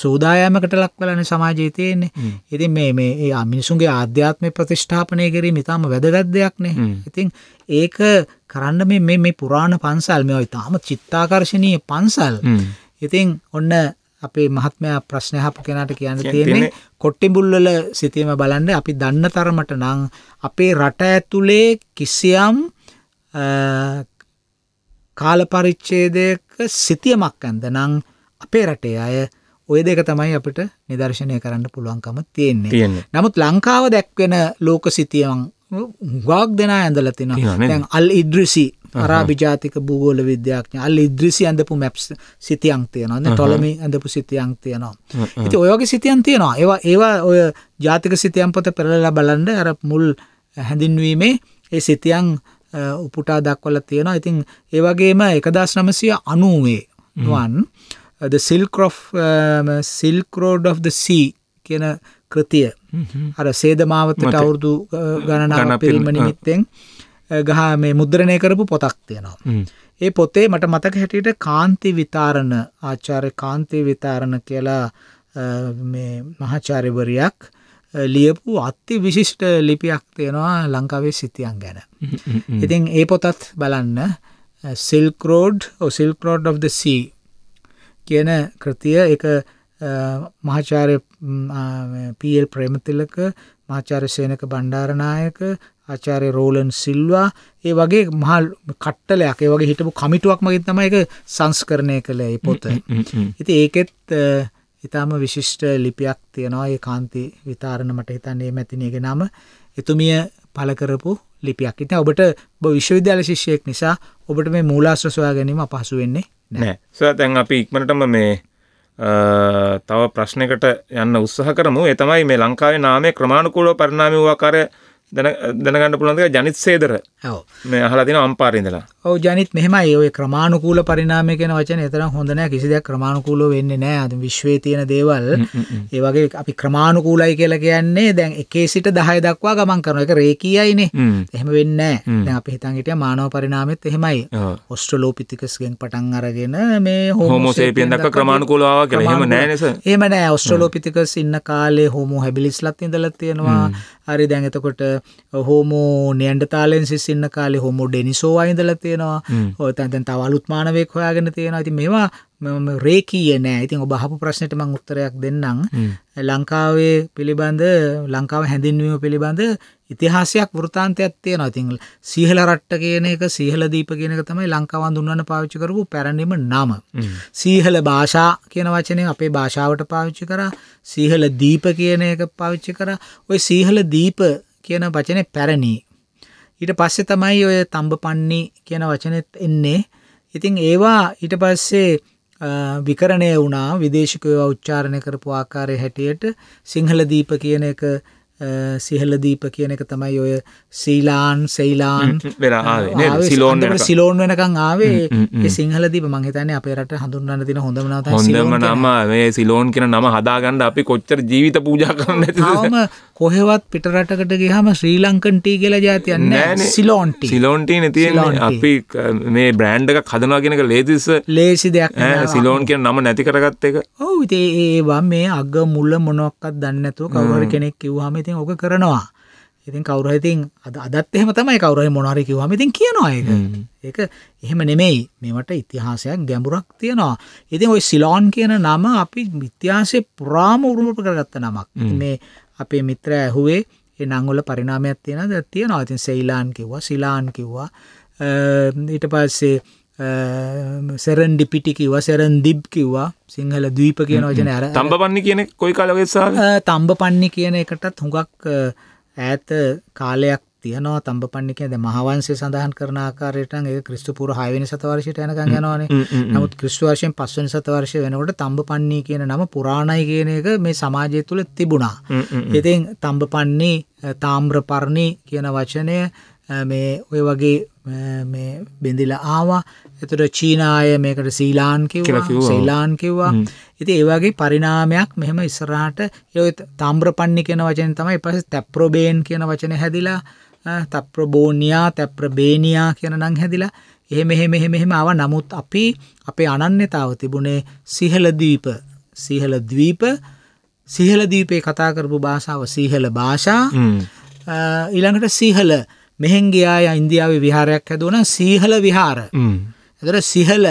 සූදායමකට ලක්වලන සමාජයේ තියෙන්නේ ඉතින් මේ මේ මිනිසුන්ගේ ආධ්‍යාත්මය ප්‍රතිෂ්ඨාපනය කිරීම ඉතාම වැදගත් දෙයක්නේ ඉතින් ඒක කරන්න මේ මේ පුරාණ පන්සල් මේ ඉතාම චිත්තාකර්ශණය පන්සල් ඉතින් ඔන්න අපේ මහත්මයා ප්‍රශ්නය හපු කෙනට කියන්න තියෙන්නේ කොට්ටිඹුල්වල සිතීම බලන්න අපි දන්න තරමට නං අපේ රට ඇතුළේ කිසියම් කාලපරිච්ඡේදයක සිතියමක් ඇන්දනම් අපේ රටේ අය ඔය දෙක තමයි අපට නිදර්ශනය කරන්න පුළුවන්කම තියෙන්නේ. නමුත් ලංකාව දැක්වෙන ලෝක සිතියම් ගාක් දෙනා ඇඳලා තිනවා. දැන් අල් ඉද්‍රිසි අරාබි ජාතික භූගෝල විද්‍යාඥ අල් ඉද්‍රිසි ඇඳපු මැප්ස් සිතියම් තියෙනවා. දැන් ටොලමි ඇඳපු සිතියම් තියෙනවා. ඉතින් ඔය වගේ සිතියම් තියෙනවා. ඒවා ඒවා ඔය ජාතික සිතියම් පොත පෙරලලා බලන්න අර මුල් හැඳින්වීමේ ඒ සිතියම් උපුටා දක්වල තියෙනවා ඉතින් ඒ වගේම එකදස් නමසය අනුවේ නුවන් සිල්කෝ සිල්කරෝඩ් of the sea කියන කෘතිය අර සේදමාවතට අවුරුදු ගණනාව පිරිම නිමිත්තෙන් ගහ මේ මුද්‍රණය කරපු පොතක් තියෙනවා. ඒ පොතේ මට මතක හැටියට කාන්ති විතාරණ ආචාර්ය කාන්ති විතාරණ කියලා මහාචාර්යවරයක් ලියපු අත්ති විශිෂ්ට ලිපියක් තියෙනවා ලංකාවේ සිතියන් ගැන. ඉතින් ඒ පොතත් බලන්න සිල්කරෝඩ් සිල්කරෝඩ් of the sea කියන කෘතිය එක මහාචාරය පල් ප්‍රේමතිලක මාචාරසයනක බණ්ඩාරණයක ආචාරය රෝලන් සිල්වා ඒ වගේ මහල් කට්ටලයක් ඒ වගේ හිටපු කමිටුවක් මගේ තම එක සංස්කරණය කළ ඒ පොත. ඉති ඒකෙත් ඉතාම විශිෂ්ට ලිපියක් තියෙනවා ඒ කාන්ති විතාරණ මට හිතන්නේ මැතිනගේ නම එතුමිය පලකරපු ලිපියක් ඉතින් ඔබට බ විශ්වවිද්‍යාල ශිෂ්‍යයෙක් නිසා ඔබට මේ මූලාශ්‍ර සොයා ගැනීම අපහසු වෙන්නේ නෑ සතැන් අපි ඉක්මනටම මේ තව ප්‍රශ්නකට යන්න උත්සාහ කරමු එතමයි මේ ලංකාවේ නාමය ක්‍රමාණුකූලව පරිණාමි වූ ආකාරය දැනගන්න පුළන්ද ජනිත් සේදර මේ අහලතින අම්පාරිඉඳලා ඔව ජනිත් මෙහමයි ඔය ක්‍රමාණුකූල පරිනාමය කෙන වචන එතර හොඳන කිසිදයක් ක්‍රමාණුකූල වෙන්න නෑ විශ්වේ තියෙන දේවල් ඒවගේ අපි ක්‍රමාණුකූලයි කියලා කියන්නේ දැන් එකේ සිට දහය දක්වා ගමන් කරන එක රේකීයයිනේ එහෙම වෙන්න අපි හිතන්ගට මානව පරිනාමත් එහෙමයි ඔස්ට්‍රලෝපිතිකස්ගෙන් පටන් අරගෙන මේ හෝමෝසේපියෙන් දක් ක්‍රමාණුකූලාව කියලම නෑනෙස එම නෑ ඔස්ට්‍රලෝපිතිකස් ඉන්න කාලේ හෝමෝ හැබිලිස්ලත් ඉඳලත් තියෙනවා හරි දැන් එතකොට හෝමෝ නියන්ඩතාලෙන්සිස් ඉන්න කාලේ හොමෝ ඩෙනිසෝ අයිඳල තියෙනවා ඔය තැන් තව අලුත් මානවෙක් හොයාගෙන තියෙනවා ඉතින් මේවා රේකීය නෑ ඉතින් ඔබ හපු ප්‍රශ්නයට මං උත්තරයක් දෙන්නම් ලංකාවේ පිළිබඳ ලංකාව හැඳින්වීම පිළිබඳ ඉතිහාසයක් වෘතාන්තයක් තියෙනවා ඉතින් සීහල රට්ට කියන එක සීහල දීප කියන එක තමයි ලංකාවන් දුන්නන්න පාවිච්චි කරපු පැරණිම නම සීහල භාෂා කියන වචනය අපේ භාෂාවට පාවිච්චි කරා සීහල දීප කියන එක පාවිච්චි කරා ඔය සීහල දීප කියන වචනේ පැරණී. ඊට පස්සේ තමයි ඔය තම්බපන්නි කියන වචනෙත් එන්නේ. ඉතින් ඒවා ඊට පස්සේ විකරණය වුණා විදේශිකයෝ උච්චාරණය කරපු ආකාරය හැටියට සිංහල දීප කියන එක සිහලදීප කියන එක තමයි ඔය සීලාන් සෙයිලාන් සිලෝන් සිලෝන් වෙනකං ආවේ සිංහලදීප මංහිතන අපේරට හඳුන්න්න තින හොඳමනත හොඳම නම මේ සිලෝන් කියෙන නම හදාගන්න අපි කොච්චර ජීවිත පූජා කරන්න කොහෙවත් පිටරටකට ගහම ශ්‍රී ලංකන්ටී කියලා ජාතියන්න සිලෝන්ට සිලෝන්ටී නැති අපි මේ බ්‍රෑන්්ඩක කදනවාගෙනක ලේදිස ලේසි දෙයක් සිලෝන් කියෙන නම නැති කරගත්ත එක ඔවු ඒ ඒවා මේ අග මුල්ල මොනොක්කත් දන්නතු කවර කෙනෙක් කිව්හම ඉතින් ඕක කරනවා ඉතින් කවුරහඉතින් අද අදත් එහෙම තමයි කවුරයි මොනාරි කිවම ඉතින් කියනවා ඒක ඒක එහෙම නෙමෙයි මේවට ඉතිහාසයක් ගැඹුරක් තියෙනවා ඉතින් ඔයි සිලෝන් කියන නම අපි මිත්‍යාසේ පුරාම උරුමට කරගත්ත නමක් මේ අපේ මිත්‍ර ඇහුවේ ඒ නංගොල පරිනාමයක් තියෙන ද තියෙනවා ඉතින් සෙයිලාන් කිව්වා සිලාන් කිව්වා ඊට පස්සේ සෙරන් ඩිපිටි කිව සෙරන් දිබ් කිව්වා සිංහල දීප කියන වචන අර තම්බ පන්න කියන කොයි කාලවෙසා තම්බ පන්නේ කියන එකටත් හුඟක් ඈත කාලයක් තියනවා තම්බ පන්නික ද මහවන්සේ සඳහන් කරන ආකාරයට ඒ ක්‍රිස්තුපුර හයවෙනි සතවර්ශයට යනකන් යනවානේ නමුත් ක්‍රිස්තුවර්ශයෙන් පස්වනි සතවර්ශය වෙනකොට තම්බ පන්නේ කියන නම පුරාණයි කියන එක මේ සමාජය තුළ තිබුණා. ඉතින් තම්බ පන්නේ තාම්‍රපරණි කියන වචනය මේ ඔය වගේ බෙඳිලා ආවා එතුට චීනාය මේකට සීලාන් කිව්වා සීලාන් කිව්වා ඉති ඒවගේ පරිනාමයක් මෙහෙම ඉස්සරහට යො තම්්‍ර පන්නි කියෙන වචන තමයි පස තැප්‍රබේන් කියන වචන හැදිලා තප්‍රබෝනියා තැප්‍රබේනියා කියන නං හැදිලා එහෙ මෙහෙ මෙහෙ මෙහෙම ආව නමුත් අපි අපේ අනන්‍යතාව තිබුණේ සිහලදීප සිහලදීප සිහලදීපේ කතා කරපු භාෂාව සීහල භාෂා ඊළඟට සීහල මෙහෙන් ගියා ඉන්දියාවේ විහාරයක් හැදුවන සීහල විහාර එතර සිහල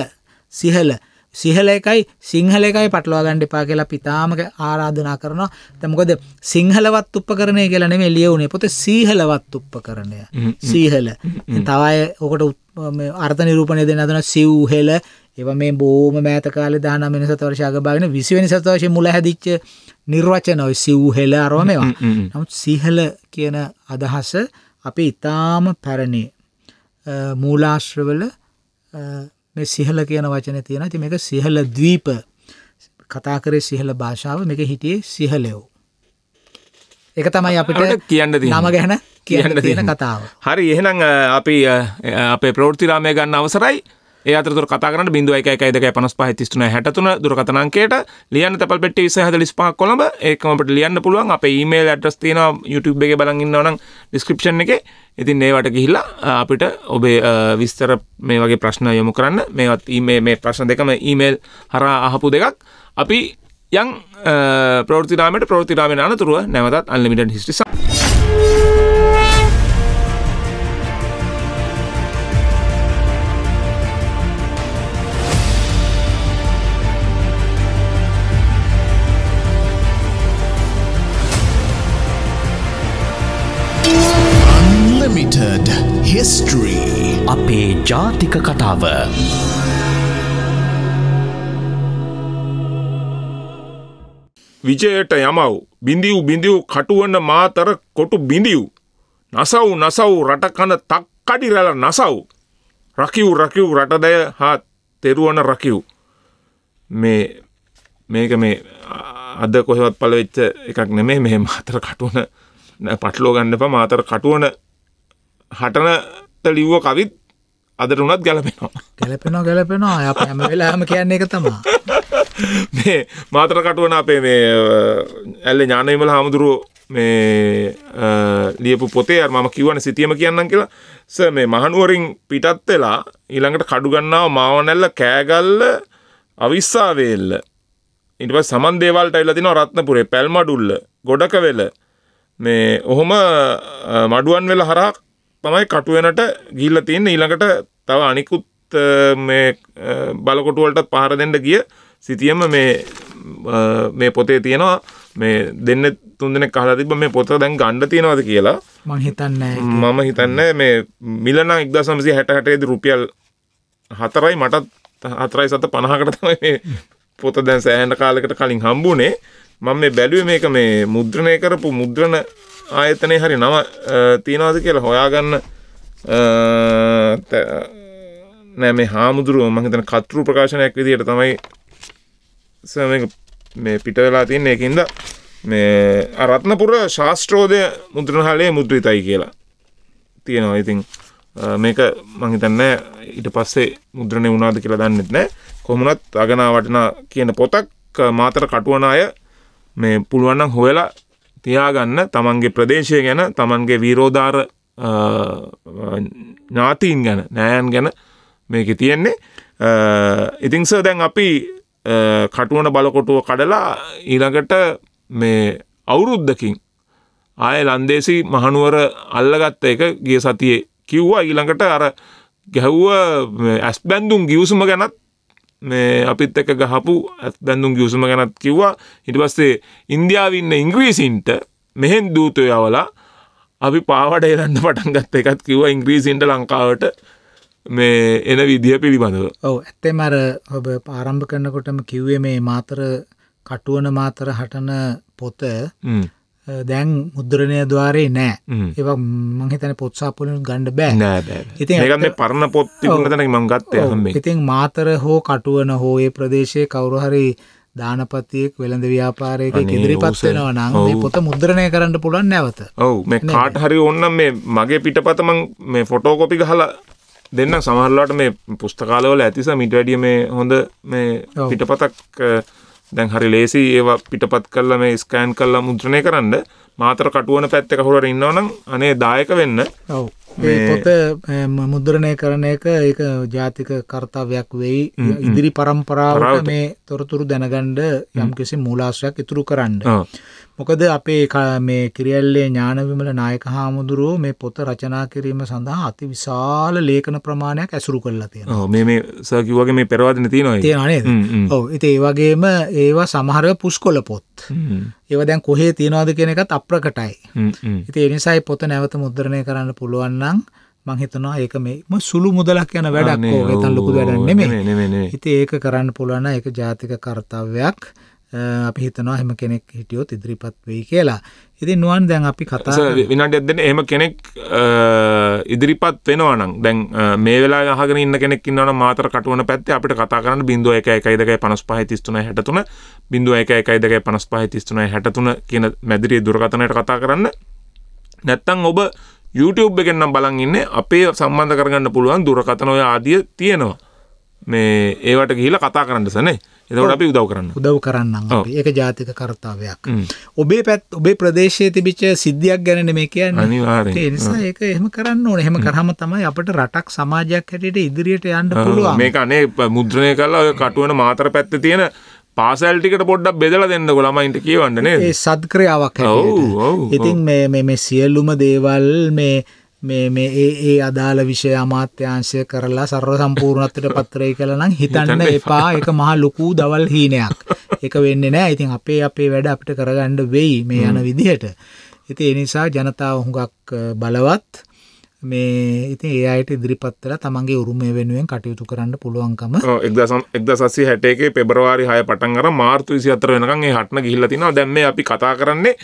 සිහල සිහල එකයි සිංහල එකයි පටලවා ගන්න එපා කියලා පිතාමක ආරාධනා කරනවා. දැන් මොකද සිංහලවත් උපකරණය කියලා නෙමෙයි ලියුනේ. පොත සීහලවත් උපකරණය. සීහල. තව අය ඔකට මේ අර්ථ නිරූපණය දෙන්න හදන සිව්හෙල ඒව මේ බොහොම මෑත කාලේ 19 වෙනි සතවර්ෂය අගබාගෙන 20 වෙනි සතවර්ෂයේ මුල හැදිච්ච නිර්වචන ඔය සිව්හෙල අරව මේවා. නමුත් සිහල කියන අදහස අපි ඉතාම පැරණේ මූලාශ්‍රවල මේ සිහල කියන වචන තියෙන ති මේක සිහල දීප කතා කරේ සිහල භාෂාව මේක හිටියේ සිහලයෝ. එක තමයි අපිට කියන්න නම ගැන කියන්න තියෙන කතාව. හරි එහෙනම් අපි අපේ ප්‍රෝෘතිරාමය ගන්න අවසරයි ඒ අතරතුර කතා කරන්න 01125533 63 දුරකථන අංකයට ලියන්න තැපල් පෙට්ටිය 2045 කොළඹ ඒකම අපිට ලියන්න පුළුවන් අපේ ඊමේල් ඇඩ්‍රස් තියෙනවා YouTube එකේ බලන් ඉන්නවා නම් description එකේ ඉතින් ඒවට ගිහිල්ලා අපිට ඔබේ විස්තර මේ වගේ ප්‍රශ්න යොමු කරන්න මේවත් ඊමේ මේ ප්‍රශ්න දෙකම ඊමේල් හරහා අහපු දෙකක් අපි යම් ප්‍රවෘත්ති රාමයට ප්‍රවෘත්ති රාමයේ අනතුරුව නැවතත් unlimited history අපේ ජාතික කතාව විජයට යමව් බිඳිව් බිඳිව් කටුවන මාතර කොටු බිඳිව් නසව් නසව් රටකන තක්කඩිරල නසව් රකිව් රකිව් රටදය හා තෙරුවන රකිව් මේ මේක මේ අද කොහෙවත් පලවෙච්ච එකක් නෙමේ මෙහෙ මාතර කටුවන පටලෝ ගන්නප මාතර කටුවන හටනත ලිව්ව කවිත් අදට උනත් ගැලපෙනවා ගැලපෙනවා ගැලපෙනවා හැම වෙලාම කියන්නේ එක තමා මේ මාතර කටුවන අපේ මේ ඇල්ල ඥානවිමල හාමුදුරු මේ ලියපු පොතේ අර මම කිව්වනේ සිතියම කියන්නම් කියලා සර් මේ මහනුවරින් පිටත් වෙලා ඊළඟට කඩු ගන්නාව මාවනැල්ල කෑගල්ල අවිස්සාවේල්ල ඊට පස්සේ සමන් දේවල්ට ඇවිල්ලා තිනවා රත්නපුරේ පැල්මඩුල්ල ගොඩකවෙල මේ ඔහොම මඩුවන් වෙල හරහා තමයි කටුවෙනට ගිල්ල තියන්න ඊළඟට තව අනිකුත් මේ බලකොටුවලට පහර දෙන්න ගිය සිතියම මේ මේ පොතේ තියෙනවා මේ දෙන්න තුන්දෙන කහලා තිබ මේ පොත දැන් ගණ්ඩ තියෙනවද කියලා මං හිතන්න මම හිතන්න මේ මිලන එක්ද සමසි හැට හැටේද රුපියල් හතරයි මටත් හතරයි සත පණහකට තමයි පොත දැන් සෑහන්ට කාලෙකට කලින් හම්බුනේ මම මේ බැලුව මේක මේ මුද්‍රණය කරපු මුද්‍රණ ආයතනය හරි නම තියෙනවාද කියලා හොයාගන්න නෑ මේ හාමුදුරුව මහිතන කතරු ප්‍රකාශනයක් විදියට තමයි මේ පිට වෙලා තියන්නේ එකින්ද මේ අරත්නපුර ශාස්ත්‍රෝදය මුද්‍රණහලේ මුද්‍රිතයි කියලා තියෙනවා ඉතින් මේක මහිතන්න ඊට පස්සේ මුද්‍රණය වුණාද කියලා දන්නෙත් නෑ කොමුණත් අගනා වටනා කියන පොතක් මාතර කටුවන අය මේ පුළුවන්නම් හොයලා තියාගන්න තමන්ගේ ප්‍රදේශය ගැන තමන්ගේ වීරෝධාර ඥාතීන් ගැන නෑන් ගැන මේක තියෙන්නේ ඉතිංස දැන් අපි කටුවන බලකොටුව කඩලා ඊළඟට මේ අවුරුද්දකින් ආය ලන්දේසි මහනුවර අල්ලගත්ත එක ගිය සතියේ කිව්වා ඊළඟට අර ගැහ්ව ඇස් බැන්දුම් ගියවසුම ගැනත් මේ අපිත් එක ගහපු ඇත්දැන්දුම් ගියසුම ගැනත් කිව්වා ඉට පස්සේ ඉන්දියාවන්න ඉංග්‍රීසින්ට මෙහෙන් දූතය අවලා අපි පාවට එරන්න පටන් ගත්ත එකත් කිව්ව ඉංග්‍රීසින්ට ලංකාවට මේ එන විදිහ පිළිබඳව ඔව ඇත්තේ මර ඔබ පාරම්භ කරනකොටම කිව්වේ මේ මාතර කටුවන මාතර හටන පොත දැන් මුද්‍රණය දවාරේ නෑ ඒ මහිතන පොත්සාපල ගණඩ බෑ ඉති පරණ පොත් තන මංගත් ඉතින් මාතර හෝ කටුවන හෝ ඒ ප්‍රදේශය කවරුහරි දානපතියෙක් වෙළඳ ව්‍යාපාරයක ඉදිරිපත් වෙනවා නම් මේ පොත මුද්‍රණය කරන්න පුළුවන් නැවත ඔව් මේ කාට හරි ඕන්න මේ මගේ පිටපත මං මේ ෆොටෝකොපි ගහලා දෙන්න සමහරලාට මේ පුස්තකාලවල ඇතිස මිට වැඩිය මේ හොඳ මේ පිටපතක් දැන් හරි ලේසි ඒවා පිටපත් කරලා මේ ස්කෑන් කරලා මුද්‍රණය කරන්න මාතර කටුවන පැත්තක හොරට ඉන්නවනම් අනේ දායක වෙන්න. ඔව්. පොත මුද්‍රණය කරන එක ඒක ජාතික කර්තාවයක් වෙයි ඉදිරි පරම්පරාවට මේ තොරතුරු දැනගණ්ඩ යම්කිසි මූලාශ්‍රයක් ඉතුරු කරන්න. මොකද අපේ මේ කිරියල්ලේ ඥානවිමල නායක හාමුදුරුවෝ මේ පොත රචනා කිරීම සඳහා අති විශාල ලේඛන ප්‍රමාණයක් ඇසුරු කරලා තියෙනවා. මේ මේ සකිවගේ මේ පෙරවාදන තියෙනවා. තියෙනවා නේද? ඔව්. ඉතින් ඒ වගේම ඒවා සමහර පුස්කොළ පොත්. ඒවා දැන් කොහේ තියනවද කියන එකත් අප්‍රකටයි. ඉතින් ඒ නිසායි පොත නැවත මුද්‍රණය කරන්න පුළුවන් නම් මං හිතනවා ඒක මේම සුළු මුදලක් යන වැඩක් ඕක තන් ලොකු වැඩක් නෙමෙයි. ඉතින් ඒක කරන්න පුළුවන් ඒක ජාතික කර්තව්‍යයක්. අපි හිතනවා හැම කෙනෙක් හිටියොත් ඉදිරිපත් වෙයි කියලා. ඉතින් නුවන් දැන් අපි කතා විනාඩියක් දෙන්න එහෙම කෙනෙක් ඉදිරිපත් වෙනවා නම් දැන් මේ වෙලාවේ අහගෙන ඉන්න කෙනෙක් ඉන්නවා නම් මාතර කටුවන පැත්තේ අපිට කතා කරන්න 0112 55 33 63 0112 55 33 63 කියන මැදිරිය දුරකථනයට කතා කරන්න. නැත්තම් ඔබ YouTube එකෙන් නම් බලන් ඉන්නේ අපේ සම්බන්ධ කරගන්න පුළුවන් දුරකථන ඔය ආදිය තියෙනවා. මේ ඒවට ගිහිලා කතා කරන්න සනේ. එතකොට අපි උදව් කරන්න. උදව් කරන්නම් අපි. ඒක ජාතික කර්තව්‍යයක්. ඔබේ පැත් ඔබේ ප්‍රදේශයේ තිබිච්ච සිද්ධියක් ගැන මේ කියන්නේ. අනිවාර්යයෙන්. ඒ නිසා ඒක එහෙම කරන්න ඕනේ. එහෙම කරාම තමයි අපිට රටක් සමාජයක් හැටියට ඉදිරියට යන්න පුළුවන්. මේක අනේ මුද්‍රණය කළා ඔය කටුවන මාතර පැත්තේ තියෙන පාසල්ටිකට පොඩ්ඩක් බෙදල දෙන්න ගොළමයින්ට කියවන්නන ඒ සත්ක්‍රියාවක් ඉතින් මේ සියල්ලුම දේවල් මේ මේ මේ ඒ ඒ අදාළ විෂය අමාත්‍යංශය කරලා සර්ව සම්පූර්ණත්වයට පත්‍රය කළා නම් හිතන්න එපා ඒක මහා ලොකු දවල් හීනයක්. ඒක වෙන්නේ නැහැ. ඉතින් අපේ අපේ වැඩ අපිට කරගන්න වෙයි මේ යන විදිහට. ඉතින් ඒ නිසා ජනතාව හුඟක් බලවත්. මේ ඉතින් ඒ අයට ඉදිරිපත්තල තමන්ගේ උරුමය වෙනුවෙන් කටයුතු කරන්න පුළුවන්කම එක්ද සස්සේ හැටේ පෙබරවාරි හය පටන්ගර මාර්තු විසි අතර වෙනකන් ඒ හටන ගිහිල්ලතින දැම්ම අපි කතා කරන්නේ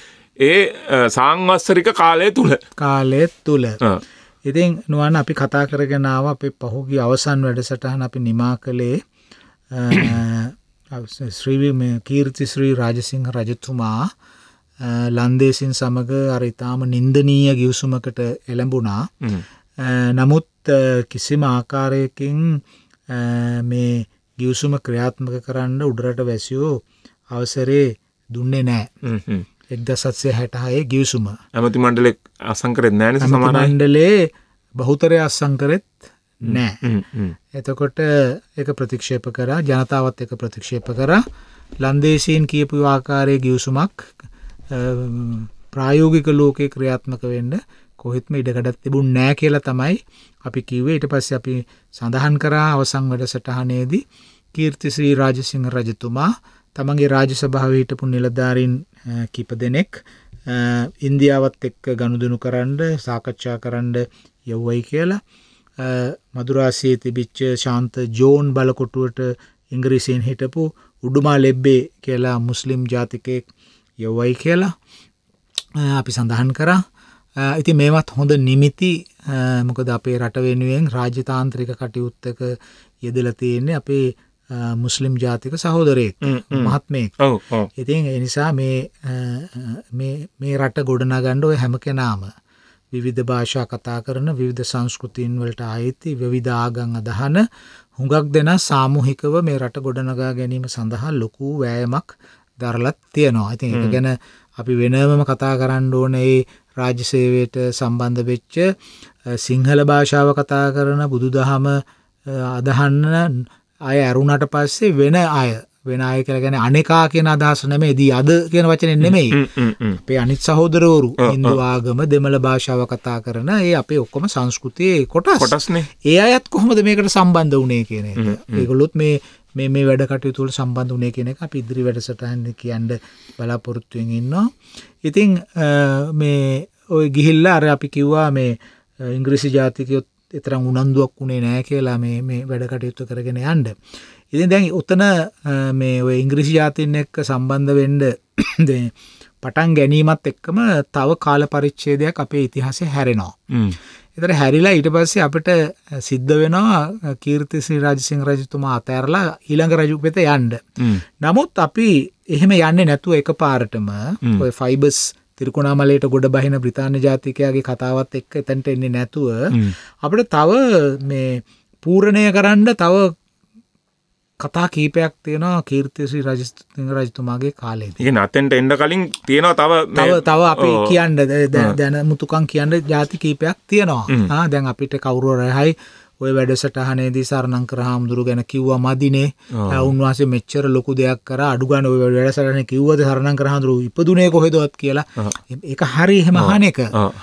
ඒ සංවස්සරික කාලය තුළ කාලය තුළ ඉතින් නුවන් අපි කතා කරගෙනාව අපි පහුගේ අවසන් වැඩසටහන අපි නිමා කළේ ශ්‍රීවීම කීර්ති ශ්‍රී රාජසිංහ රජතුමා ලන්දේසින් සමඟ අර ඉතාම නින්දනීය ගිවසුමකට එළඹුණා නමුත් කිසිම ආකාරයකින් මේ ගිවසුම ක්‍රියාත්මක කරන්න උඩරට වැසියෝ අවසරේ දුන්නේ නෑ එක්ද සත්සය හැටහයේ ගිවසුම ඇමති මණ්ඩලෙක් අසංකරෙත් නෑන සමනන්ඩලේ බහුතරය අස්සංකරෙත් නෑ එතකොට එක ප්‍රතික්ෂේප කරා ජනතාවත් එක ප්‍රතික්ෂේප කරා ලන්දේශීන් කියපු ආකාරය ගිවසුමක් ප්‍රායෝගික ලෝකයේ ක්‍රියාත්මක වෙන්න කොහෙත්ම ඉඩකඩත් තිබුණ නෑ කියලා තමයි අපි කිව්වේ ඊට පස්සේ අපි සඳහන් කරා අවසන් වැඩසටහනේදී කීර්තිශ්‍රී රාජසිංහ රජතුමා තමන්ගේ රාජසභාවේ හිටපු නිලධාරීන් කිප දෙනෙක් ඉන්දියාවත් එක්ක ගනුදෙනු කරන්න සාකච්ඡා කරන්න යව්වයි කියලා මදුරාසියේ තිබිච්ච ශාන්ත ජෝන් බලකොටුවට ඉංග්‍රීසියෙන් හිටපු උඩුමා ලෙබ්බේ කියලා මුස්ලිම් ජාතිකයෙක් යොවයි කියලා අපි සඳහන් කරා ඉති මේවත් හොඳ නිමිති මොකද අපේ රට වෙනුවෙන් රාජ්‍යතාන්ත්‍රික කටයුත්තක යෙදල තියෙන්නේ අපේ මුස්ලිම් ජාතික සහෝදරයෙක් මහත්මේ ඉතින් එනිසා මේ රට ගොඩනගණ්ඩුව හැම කෙනාම විධ භාෂා කතා කරන විධ සංස්කෘතින් වලට අයිති විවිධාගං අදහන හුඟක් දෙෙන සාමුහිකව මේ රට ගොඩනගා ගැනීම සඳහා ලොකු වෑයමක් දරලත් තියෙනවා ඉතින් එක ගැන අපි වෙනවම කතා කරන්න ඕන ඒ රාජ්‍ය සේවයට සම්බන්ධ වෙච්ච සිංහල භාෂාව කතා කරන බුදු දහම අදහන්න අය ඇරුණට පස්සේ වෙන අය වෙන අය කළ ගැන අනෙකා කියන අදහස නෙමේ දී අද කියන වචනෙන් නෙමෙයි අපේ අනිත් සහෝදරවරු ඉන්දවාගම දෙමළ භාෂාව කතා කරන ඒ අපේ ඔක්කොම සංස්කෘතියේ කොටස් කොටස්නේ ඒ අයත් කොහොමද මේකට සම්බන්ධ වනේ කියන ඒගොලොත් මේ මේ මේ වැඩ කටයුතුවල සම්බන්ධ වනේ කෙනෙක් අප ඉදිරි වැඩසටහන්න කියන්ඩ බලාපොරොත්තුවෙන් ඉන්නවා. ඉතිං මේ ඔය ගිහිල්ල අර අපි කිව්වා මේ ඉංග්‍රීසි ජාතිකයොත් එතරම් උනන්දුවක් වුණේ නෑ කියලා මේ මේ වැඩ කටයුත්තු කරගෙන යන්ඩ. ඉතින් දැන් උතන මේ ඔය ඉංග්‍රීසි ජාතින් එක්ක සම්බන්ධ වෙන්ඩ පටන් ගැනීමත් එක්කම තව කාල පරිච්ඡේදයක් අපේ ඉතිහාසය හැරෙනවා. එතර හැරිලා ඊට පස්සේ අපිට සිද්ධ වෙනවා කීර්තිසිරි රාජසිංහ රජතුමා අතෑරලා ඊළඟ රජු වෙත යන්න. නමුත් අපි එහෙම යන්නේ නැතුව එකපාරටම ඔය ෆයිබස් තිරිකුණාමලයට ගොඩ බහින බ්‍රතාාන ජාතිකයාගේ කතාවත් එක්ක එතැන්ට එන්නේ නැතුව අපට තව මේ පූරණය කරන්න තව කතා කීපයක් තියෙනවා කීර්තිසි රජස්තුතිංග රජතුමාගේ කාලේ ඒ අතෙන්ට එඩ කලින් තියෙනවා තව තව තව අපි කියන්න දැන මුතුකන් කියන්න ජාති කීපයක් තියෙනවා දැන් අපිට කවුරුවරයහයි ඔය වැඩසටහනේදී සරණං කර හාමුදුරු ගැන කිව්වා මදිනේ උන්වහන්සේ මෙච්චර ලොකු දෙයක් කර අඩුගන්න ඔය වැඩසටහන කිව්වද සරණං කර හාමුදුරු ඉපදුනේ කොහෙදවත් කියලා ඒක හරි එහෙම අහන එක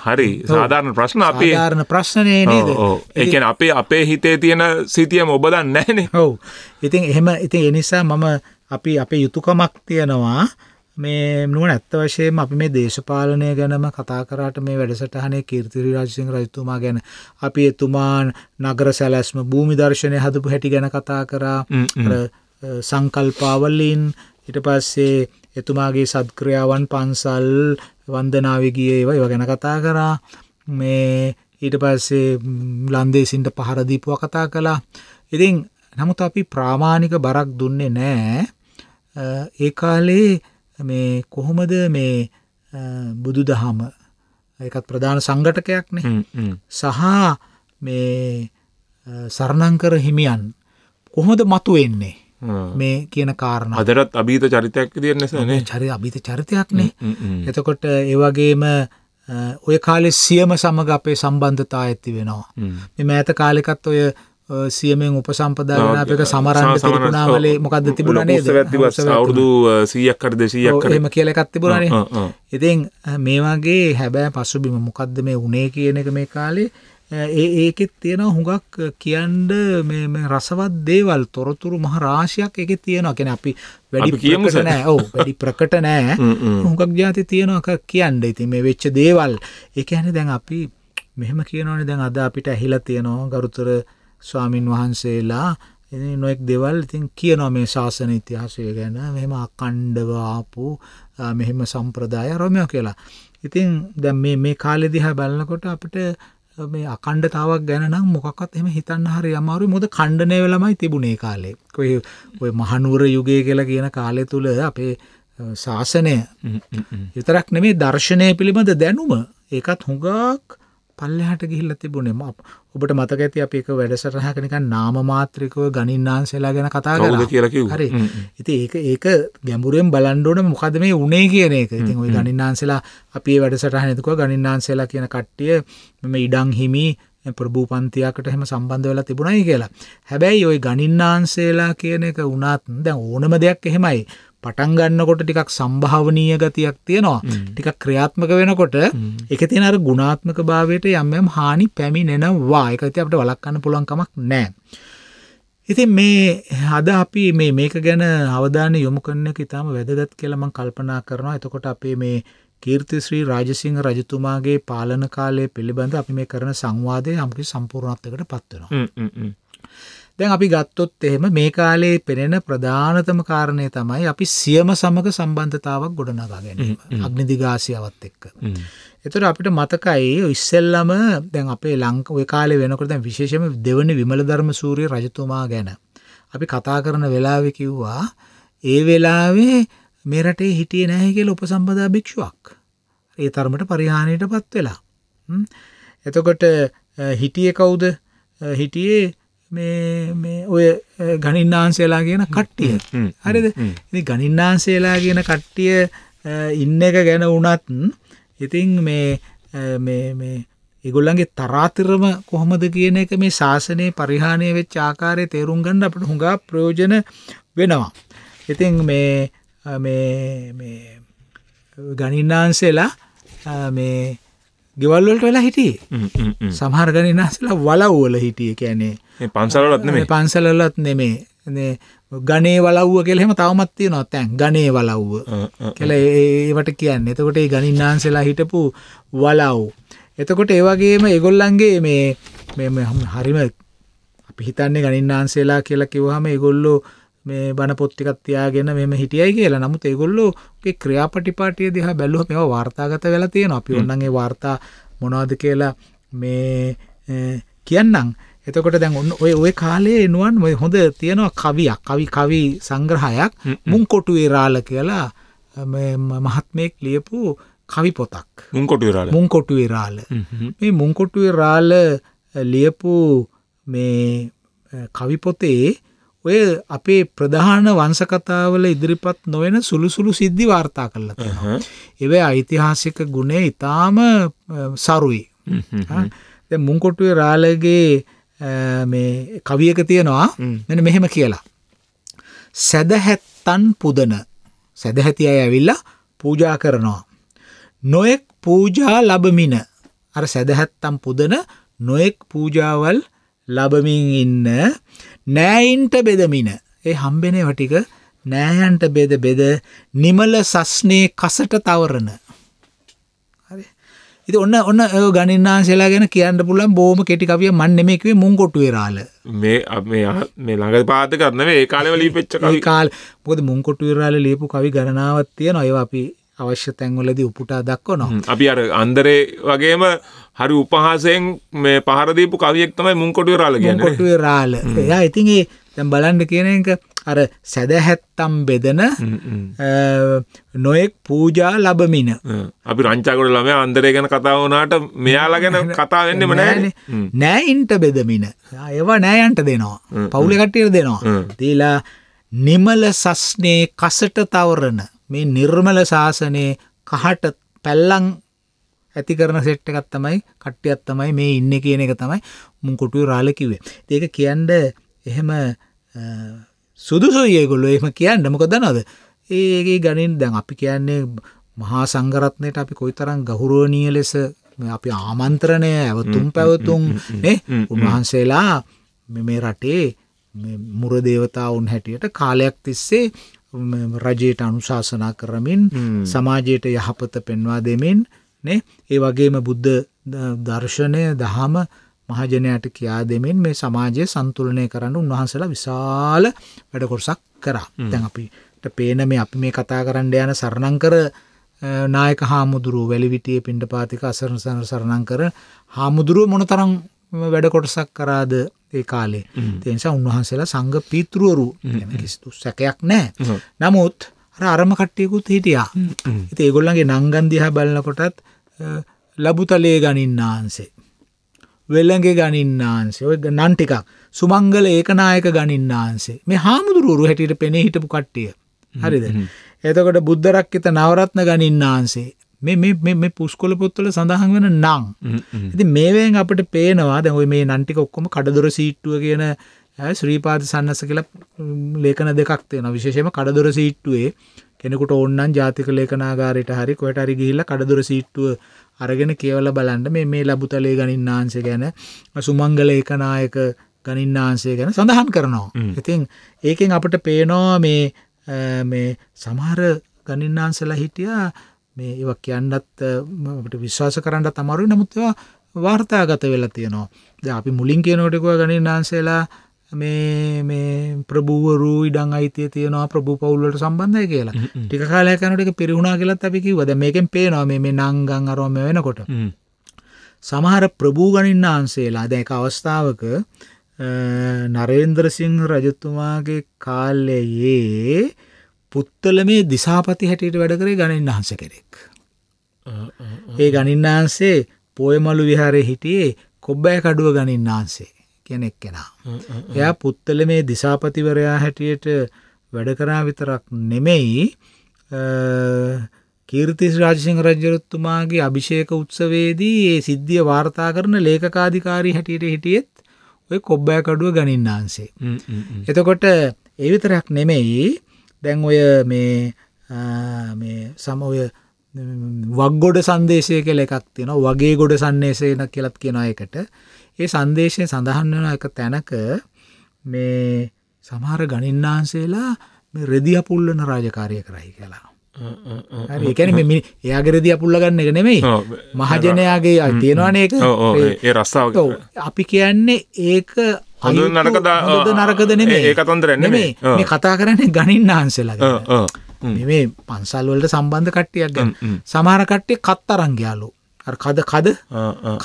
හරි සාධාරණ ප්‍රශ්න අපේ සාධාරණ ප්‍රශ්නේ නේද ඒ කියන්නේ අපේ අපේ හිතේ තියෙන සිතියම ඔබ දන්නේ නැහනේ ඔව් ඉතින් එහෙම ඉතින් ඒ නිසා මම අපි අපේ යුතුයකමක් තියනවා මේ නුවණ ඇත්ත වශයෙන්ම අපි මේ දේශපාලනය ගැනම කතා කරාට මේ වැඩසටහනේ කීර්තිරි රාජසිංහ රජතුමා ගැන අපි එතුමා නගර සැලැස්ම භූමි දර්ශනය හදපු හැටි ගැන කතා කරා සංකල්පාවලින් ඊට පස්සේ එතුමාගේ සත්ක්‍රියාවන් පන්සල් වන්දනාවේ ගිය ඒවා ඒවා ගැන කතා කරා මේ ඊට පස්සේ ලන්දේසින්ට පහර දීපුවා කතා කළා ඉතින් නමුත් අපි ප්‍රාමාණික බරක් දුන්නේ නෑ ඒ කාලේ මේ කොහොමද මේ බුදු දහම එකත් ප්‍රධාන සංගටකයක් නේ සහ මේ සරණංකර හිමියන් කොහොමද මතු වෙන්නේ මේ කියන කාරණ අදරත් අභීත චරිතයක් තියන්නේ චරි අභීත චරිතයක් නේ එතකොට ඒවගේම ඔය කාලෙ සියම සමඟ අපේ සම්බන්ධතා ඇති වෙනවා මෙ මෑත කාලෙකත් ඔය සියමෙන් උපසම්පදා වෙන අපිට සමරන්න තිරිකුණාමලේ මොකක්ද තිබුණා නේද? අවුරුදු 100ක් හරි 200ක් හරි. එහෙම කියලා එකක් තිබුණානේ. ඉතින් මේ වගේ හැබෑ පසුබිම මොකද්ද මේ උනේ කියන එක මේ කාලේ ඒ ඒකෙත් තියෙන හුඟක් කියන්ඩ රසවත් දේවල් තොරතුරු මහ රාශයක් එක තියෙනවා කෙන අපි වැඩි කියමස නෑ ඔ වැඩි ප්‍රකට නෑ *laughs* හුඟක් ජාති තියෙනක කියන්න ඉතින් මේ වෙච්ච දේවල් එක ඇන දැන් අපි මෙහෙම කියනවන දැන් අද අපිට ඇහිලා තියෙනවා ගරුතර ස්වාමින් වහන්සේලා නොෙක් දෙවල් ඉතින් කියනවා මේ ශාසන ඉතිහාසය ගැන මෙහෙම අකණ්ඩව ආපු මෙහෙම සම්ප්‍රදාය රොමයෝ කියලා. ඉතින් දැන් මේ මේ කාලේ දිහා බලනකොට අපිට මේ අකණ්ඩතාවක් ගැන නම් මොකක්වත් එහෙම හිතන්න හරි අමාරුයි. මොකද ඛණ්ඩණය වෙලමයි තිබුණේ කාලේ. කොයි ඔය මහනුවර යුගය කියලා කියන කාලය තුල අපේ ශාසනය විතරක් නෙමේ දර්ශනය පිළිබඳ දැනුම ඒකත් හුඟක් පල්ලෙහාට ගිහිල්ලා තිබුණේ මම ඔබට මතක ඇති අපි එක වැඩසටහනක නිකන් නාම මාත්‍රිකව ගණින්නාන්සලා ගැන කතා කරා හරි ඉතින් ඒක ඒක ගැඹුරෙන් බලන්න ඕනේ මොකද මේ උනේ කියන එක ඉතින් ওই ගණින්නාන්සලා අපි මේ වැඩසටහන එතකොට ගණින්නාන්සලා කියන කට්ටිය මම ඉඩම් හිමි ප්‍රභූ පන්තියකට එහෙම සම්බන්ධ වෙලා තිබුණයි කියලා හැබැයි ওই ගණින්නාන්සලා කියන එක වුණත් දැන් ඕනම දෙයක් එහෙමයි පටන් ගන්නකොට ටිකක් සම්භාවනීය ගතියක් තියෙනවා ටිකක් ක්‍රියාත්මක වෙනකොට එක තියෙන අර ගුණාත්මක භාවයට යම්යම් හානි පැමිණෙනවා එක ඇති අපට වලක්වන්න පුළුවන්කමක් නෑ. ඉතින් මේ අද අපි මේ මේක ගැන අවධානය යොමු කරන එක ඉතාම වැදගත් කියලා මම කල්පනා කරනවා. එතකොට අපේ මේ කීර්තිශ්‍රී රාජසිංහ රජතුමාගේ පාලන කාලය පිළිබඳ අපි මේ කරන සංවාදය යම්කිසි සම්පූර්ණත්වයකට පත් වෙනවා. දැන් අපි ගත්තොත් එහෙම මේ කාලේ පෙනෙන ප්‍රධානතම කාරණය තමයි අපි සියම සමග සම්බන්ධතාවක් ගොඩනගා ගැනීම අග්නිදිගාසියාවත් එක්ක. එතට අපිට මතකයි ඉස්සෙල්ලම දැන් අපේ ලංක ඔය කාලේ වෙනකොට දැන් විශේෂම දෙවනි විමල ධර්ම සූරිය රජතුමා ගැන. අපි කතා කරන වෙලාව කිව්වා ඒ වෙලාවේ මෙරටේ හිටිය නැහැ කියල උපසම්බදා භික්ෂුවක්. ඒ තරමට පරිහානියට පත් වෙලා. එතකොට හිටිය කවුද හිටියේ මේ මේ ඔය ගනින්නාන්සේලා කියන කට්ටිය හරිද ඉතින් ගනින්නාන්සේලා කියන කට්ටිය ඉන්න එක ගැන වුණත් ඉතින් මේ මේ මේ ඒගොල්ලන්ගේ තරාතිරම කොහොමද කියන එක මේ ශාසනයේ පරිහානිය වෙච්ච ආකාරය තේරුම් ගන්න අපිට හුඟා ප්‍රයෝජන වෙනවා. ඉතින් මේ මේ මේ ගණින්නාන්සේලා මේ ගෙවල්වලට වෙලා හිටියේ සමහර ගණන් ඉන්නසලා වලව් වල හිටියේ කියන්නේ මේ පන්සල්වලත් නෙමෙයි පන්සල්වලත් නෙමෙයි මේ ගණේ වලව්ව කියලා එහෙම තවමත් තියෙනවා දැන් ගණේ වලව්ව කියලා ඒවට කියන්නේ. එතකොට ඒ ගණින්නාන්සලා හිටපු වලව්. එතකොට ඒ වගේම ඒගොල්ලන්ගේ මේ මේ හරිම අපි හිතන්නේ ගණින්නාන්සලා කියලා කිව්වහම ඒගොල්ලෝ මේ බණපොත්තිකක් තියාගෙන මෙම හිටියයි කියලා නමුත් ඒගොල්ලෝගේ ක්‍රියාපටිපාටිය දිහා බැලුව මෙවා වාර්තාගත වෙලා තියෙන අපි ඔන්නන්ගේ වාර්තා මොනවාද කියලා මේ කියන්නම් එතකොට දැන් ඔන්න ඔය ඔය කාලේ එනුවන් හොඳ තියෙනවා කවියක් කවි කවි සංග්‍රහයක් මුංකොටු වෙරාල කියලා මහත්මයෙක් ලියපු කවි පොතක් මුංකොටුරාල මුංකොටුවේ රාල මේ මුංකොටුවේ රාල ලියපු මේ කවිපොතේ ඔය අපේ ප්‍රධාන වංසකතාවල ඉදිරිපත් නොවෙන සුළුසුළු සිද්ධි වාර්තා කරලා තියෙනවා. ඒවේ ඓතිහාසික ගුණය ඊටාම සරුයි. දැන් මුංකොටුවේ රාලගේ මේ කවියක තියෙනවා මෙන්න මෙහෙම කියලා. සැදැහැත්තන් පුදන සැදැහැති අය ඇවිල්ලා පූජා කරනවා. නොයෙක් පූජා ලබමින අර සැදැහැත්තම් පුදන නොයෙක් පූජාවල් ලබමින් ඉන්න නෑයින්ට බෙදමින ඒ හම්බෙන වටික නෑයන්ට බෙද බෙද නිමල සස්නේ කසට තවරණ ඉති ඔන්න ඔන්න ගනින්නාන්සේලා ගැන කියන්න පුළන් බෝම කෙටිකවිය මන් නෙමෙක්වේ මුං කොටුවරාල මේ මේ ළඟ පාත කරන්න ඒ කාලවලී පච්ච කාල් පොද මුං කොටුවරාල ලියපු කවි ගණනාවත්තිය නොයව අපි අවශ්‍ය තැන්වලදී උපුටා දක්වනවා. අපි අර අන්දරේ වගේම හරි උපහාසයෙන් මේ පහරදීපු කවියෙක් තමයි මුංකොටුවේ රාල කියන්නේ. මුංකොටුවේ රාල. එයා ඉතින් ඒ දැන් බලන්න කියන එක අර සැදැහැත්තම් බෙදන නොයෙක් පූජා ලැබමින. අපි රංචාගොඩ ළමයා අන්දරේ ගැන කතා වුණාට මෙයාලා ගැන කතා වෙන්නෙම නෑනේ. නෑයින්ට බෙදමින. ඒව නෑයන්ට දෙනවා. පවුලේ කට්ටියට දෙනවා. දීලා නිමල සස්නේ කසට තවරන මේ නිර්මල ශාසනයේ කහට පැල්ලම් ඇති කරන සෙට් එකක් තමයි කට්ටියක් තමයි මේ ඉන්න කියන එක තමයි මුං කොටුව රාලකිවේ ඒක කියන්ඩ එහෙම සුදුසුයගොල්ලො එම කියන්න මොකදනද ඒගේ ගනින් දැන් අපි කියන්නේ මහා සංගරත්නයට අපි කොයි තරම් ගහුරුවනිය ලෙස අපි ආමන්ත්‍රණය ඇවතුම් පැවතුම් උන්වහන්සේලා මෙමේ රටේ මුරදේවතා උන් හැටියට කාලයක් තිස්සේ රජයට අනුශාසනා කරමින් සමාජයට යහපත පෙන්වා දෙමින් නේ ඒ වගේම බුද්ධ දර්ශනය දහම මහජනයට කියා දෙමෙන් මේ සමාජය සන්තුලනය කරන්න උන්වහන්සලා විශාල වැඩකොටසක් කරා දැන් අපිට පේන මේ අපි මේ කතා කරන්න යන සරණංකර නායක හාමුදුරුව වැලිවිටිය පින්ඩ පාතික අසරණ සර සරණංකර හාමුදුරුව මොනතරං වැඩකොටසක් කරාද ඒ කාලේ තිනිසා උන්වහන්සේලා සංග පීතෘවරු කිසිතු සැකයක් නෑ නමුත් අර අරම කට්ටියකුත් හිටියා. ඉතින් ඒගොල්ලන්ගේ නංගන් දිහා බලනකොටත් ලබුතලේ ගනින්නාන්සේ. වෙල්ලගේ ගනින්නාන්සේ ඔය නන් ටිකක් සුමංගල ඒකනායක ගනින්නාන්සේ මේ හාමුදුරුවරු හැටියට පෙනේ හිටපු කට්ටිය. හරිද. එතකොට බුද්ධරක්කිත නවරත්න ගනින්නාන්සේ මේ පුස්කොල පොත්වල සඳහන් වෙන නං. ඉති මේවෙන් අපට පේනවා දැ ඔයි මේ නන්ටික ඔක්කොම කඩදුර සීට්ටුව කියන ශ්‍රීපාද සන්නස කියලා ලේඛන දෙකක් තියෙනවා විශේෂයෙන්ම කඩදොර සීට්ටුවේ කෙනෙකුට ඕනනම් ජාතික ලේඛනාගාරයට හරි කොහෙට හරි ගිහිල්ලා කඩදොර සීට්ටුව අරගෙන කියවලා බලන්න මේ මේ ලැබුතලේ ගණින්නාංශය ගැන සුමංගල ඒකනායක ගණින්නාංශය ගැන සඳහන් කරනවා. ඉතින් ඒකෙන් අපිට පේනවා මේ මේ සමහර ගණින්නාංශලා හිටියා මේ ඒවා කියන්නත් අපිට විශ්වාස කරන්න අමාරුයි නමුත් ඒවා වාර්තාගත වෙලා තියෙනවා. දැන් අපි මුලින් කියනකොට ගණින්නාංශලා මේ මේ ප්‍රභූවරූ ඉඩං අයිතිය තියෙනවා ප්‍රභූ පවුල්ලට සම්බන්ධය කියලා ටික කාලය කනට පිරිුණා කියලත් අපි කිවද මේකෙන් පේනවා මේ නංගං අරෝම වෙනකොට සමහර ප්‍රභූ ගණින්න අන්සේලා දැක අවස්ථාවක නරේන්ද්‍රසිංහ රජතුමාගේ කාල්ලයේ පුත්තල මේ දිසාපති හැටියට වැඩ කරේ ගණින් අහන්ස කෙරෙක් ඒ ගණින්නාන්සේ පොයමලු විහාරය හිටියේ කොබ්බෑ කඩුව ගණින්නාන්සේ කියන එක්කෙනා. එයා පුත්තල මේ දිසාපතිවරයා හැටියට වැඩකරා විතරක් නෙමෙයි කීර්තිස් රාජසිංහ රජරත්තුමාගේ අභිෂේක උත්සවේදී ඒ සිද්ධිය වාර්තා කරන ලේකකාධිකාරී හැටියට හිටියෙත් ඔය කොබ්බෑකඩුව ගනින්නාන්සේ. එතකොට ඒ විතරක් නෙමෙයි දැන් ඔය මේ සම ඔය වක්ගොඩ සංදේශය කළ එකක් තියෙන වගේ ගොඩ සන්නේසේන කියලත් කියෙන එකට ඒ සන්දේශය සඳහන් වන එක තැනක මේ සමහර ගණින්නාන්සේලා රෙදි අපුල්ලන රාජකාරය කරයි කියලා. ඒකැන මෙ එයාගෙරදි අපුල්ල ගන්න එක නෙමෙයි මහජනයාගේ තියෙනවාන එක ඒ රස්සාාව අපි කියන්නේ ඒක හඳ නරකද නරකද නෙමේ ඒ කතන්දර නෙමේ මේ කතා කරන්නේ ගණින්න හන්සේලා මේ පන්සල්වලට සම්බන්ධ කට්ටියක් ගැන සමාරකට්ටය කත් අරංගයාලු කද කද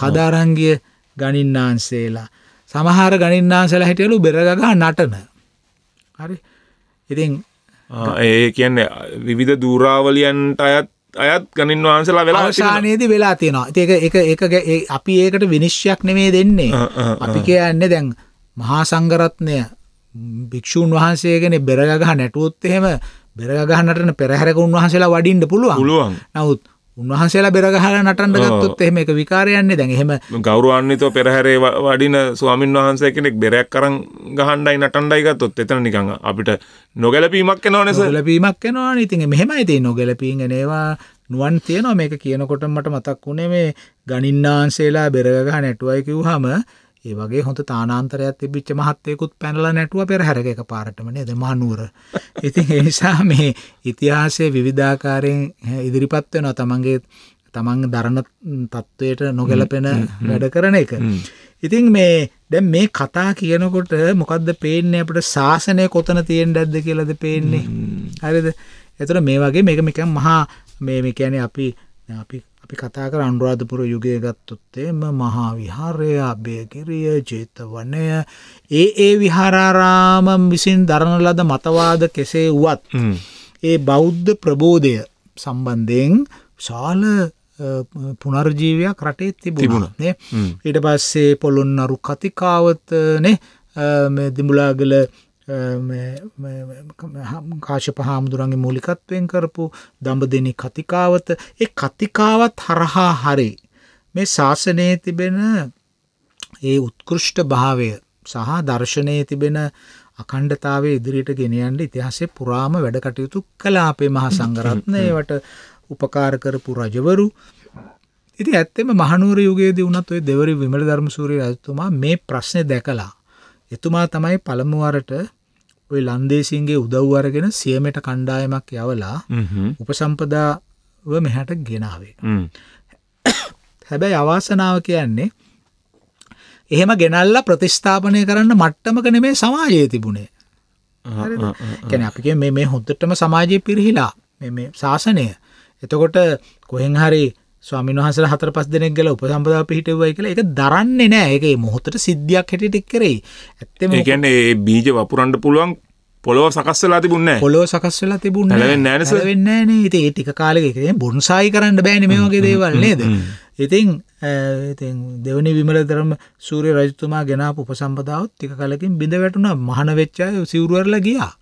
කදාරංගිය ගණින්නාන්සේලා සමහර ගණින්නාන්සලා හිටියලු බෙරගගා නටන හරි ඉතින් ඒ කියන්නේ විවිධ දූරාවලියන්ට අයත් අයත් ගනින් වහන්සලා වෙලා ශානයේද වෙලා තියෙනවා ඒක එක එක අපි ඒකට විනිශ්්‍යයක් නෙමේ දෙන්නේ අපි කියන්නේ දැන් මහා සංගරත්නය භික්‍ෂූන් වහන්සේගෙන බෙරගහ නැටුවොත් එහෙම බෙරගහන්නටන පෙරහැරක උන්වහන්සේලා වඩින්ට පුළුවන් පුළුවන් නවත් උන්වහන්සේලා බෙරගහලා නටන්න ගත්තොත් එහෙම එක විකාරයන්නේ දැන් එහෙම ගෞරවාන්විතව පෙරහැරේ වඩින ස්වාමින් වහන්සේ කෙනෙක් බෙරයක් අරන් ගහන්නයි නටන්නයි ගත්තොත් එතන නිකන් අපිට නොගැලපීමක් එනවනේ සර් නොගැලපීමක් එනවනේ ඉතින් මෙහෙමයි තියෙන්නේ නොගැලපීම් එනේවා නුවන් තියෙනවා මේක කියනකොට මට මතක් වුණේ මේ ගණින්නාන්සේලා බෙරගහ නැටුවයි කිව්වහම ඒ වගේ හොඳ තානාන්තරයක් තිබිච්ච මහත්තයකුත් පැනලා නැටුව පෙරහැරක එක පාරටම නේද මහනුවර. ඉතින් ඒ නිසා මේ ඉතිහාසයේ විවිධාකාරයෙන් ඉදිරිපත් වෙනවා තමන්ගේ තමන් දරන තත්ත්වයට නොගැලපෙන වැඩ කරන එක. ඉතින් මේ දැන් මේ කතා කියනකොට මොකද්ද පේන්නේ අපිට ශාසනය කොතන තියෙන්න ඇද්ද කියලාද පේන්නේ. හරිද? එතකොට මේ වගේ මේක නිකන් මහා මේ කියන්නේ අපි අපි අපි කතා කර අනුරාධපුර යුගය ගත්තොත්තේම මහා විහාරය අභයකිරිය චේතවනය ඒ ඒ විහාරාරාමම් විසින් දරණ ලද මතවාද කෙසේ වුවත් ඒ බෞද්ධ ප්‍රබෝධය සම්බන්ධයෙන් ශාල පුනර්ජීවයක් රටේ තිබුණේ ඊට පස්සේ පොළොන්නරු කතිකාවතනේ දිඹුලාගල කාශප හාමුදුරන්ගේ මූලිකත්වයෙන් කරපු දඹ දෙනි කතිකාවත ඒ කතිකාවත් හරහා හරි මේ ශාසනයේ තිබෙන ඒ උත්කෘෂ්ට භාවය සහ දර්ශනයේ තිබෙන අකණ්ඩතාවේ ඉදිරියට ගෙනයන්ට ඉතිහාසේ පුරාම වැඩ කටයුතු කලා අපේ මහ සංගරත්නයට උපකාර කරපු රජවරු ඉති ඇත්තෙම මහනුවර යුගයේදී වුණත් ඔය දෙවරි විමල ධර්මසූරී රජතුමා මේ ප්‍රශ්නය දැකලා එතුමා තමයි පළමුවරට ඔය ලන්දේසින්ගේ උදව් අරගෙන සියමට කණ්ඩායමක් යවලා උපසම්පදාව මෙහැට ගෙනාවේ. හැබැයි අවාසනාව කියන්නේ එහෙම ගෙනල්ල ප්‍රතිස්ථාපනය කරන්න මට්ටමක නෙමේ සමාජයේ තිබුණේ ගැන අපි මේ හොඳටම සමාජය පිරිහිලා ශාසනය එතකොට කොහෙන් හරි ස්වාමීන් වහන්සේලා හතර පස් දෙනෙක් ගල උපසම්පදා පිහිටුවයි කියලා ඒක දරන්නේ නැහැ. ඒක මේ මොහොතේ සිද්ධියක් හැටියට එක් කරේ. ඇත්තම ඒ කියන්නේ ඒ බීජ වපුරන්න පුළුවන් පොළොව සකස් වෙලා තිබුණේ නැහැ. පොළොව සකස් වෙලා තිබුණේ නැහැ. හැලෙන්නේ නැහැ නේද? හැලෙන්නේ නැහැ නේ. ඉතින් ඒ ටික කාලෙක ඉතින් බොන්සායි කරන්න බෑනේ මේ වගේ දේවල් නේද? ඉතින් ඉතින් දෙවනි විමලතරම සූර්ය රජතුමා ගෙනාපු උපසම්පදාවත් ටික කලකින් බිඳ වැටුණා. මහාන වෙච්ච අය සිවුරු ඇරලා ගියා.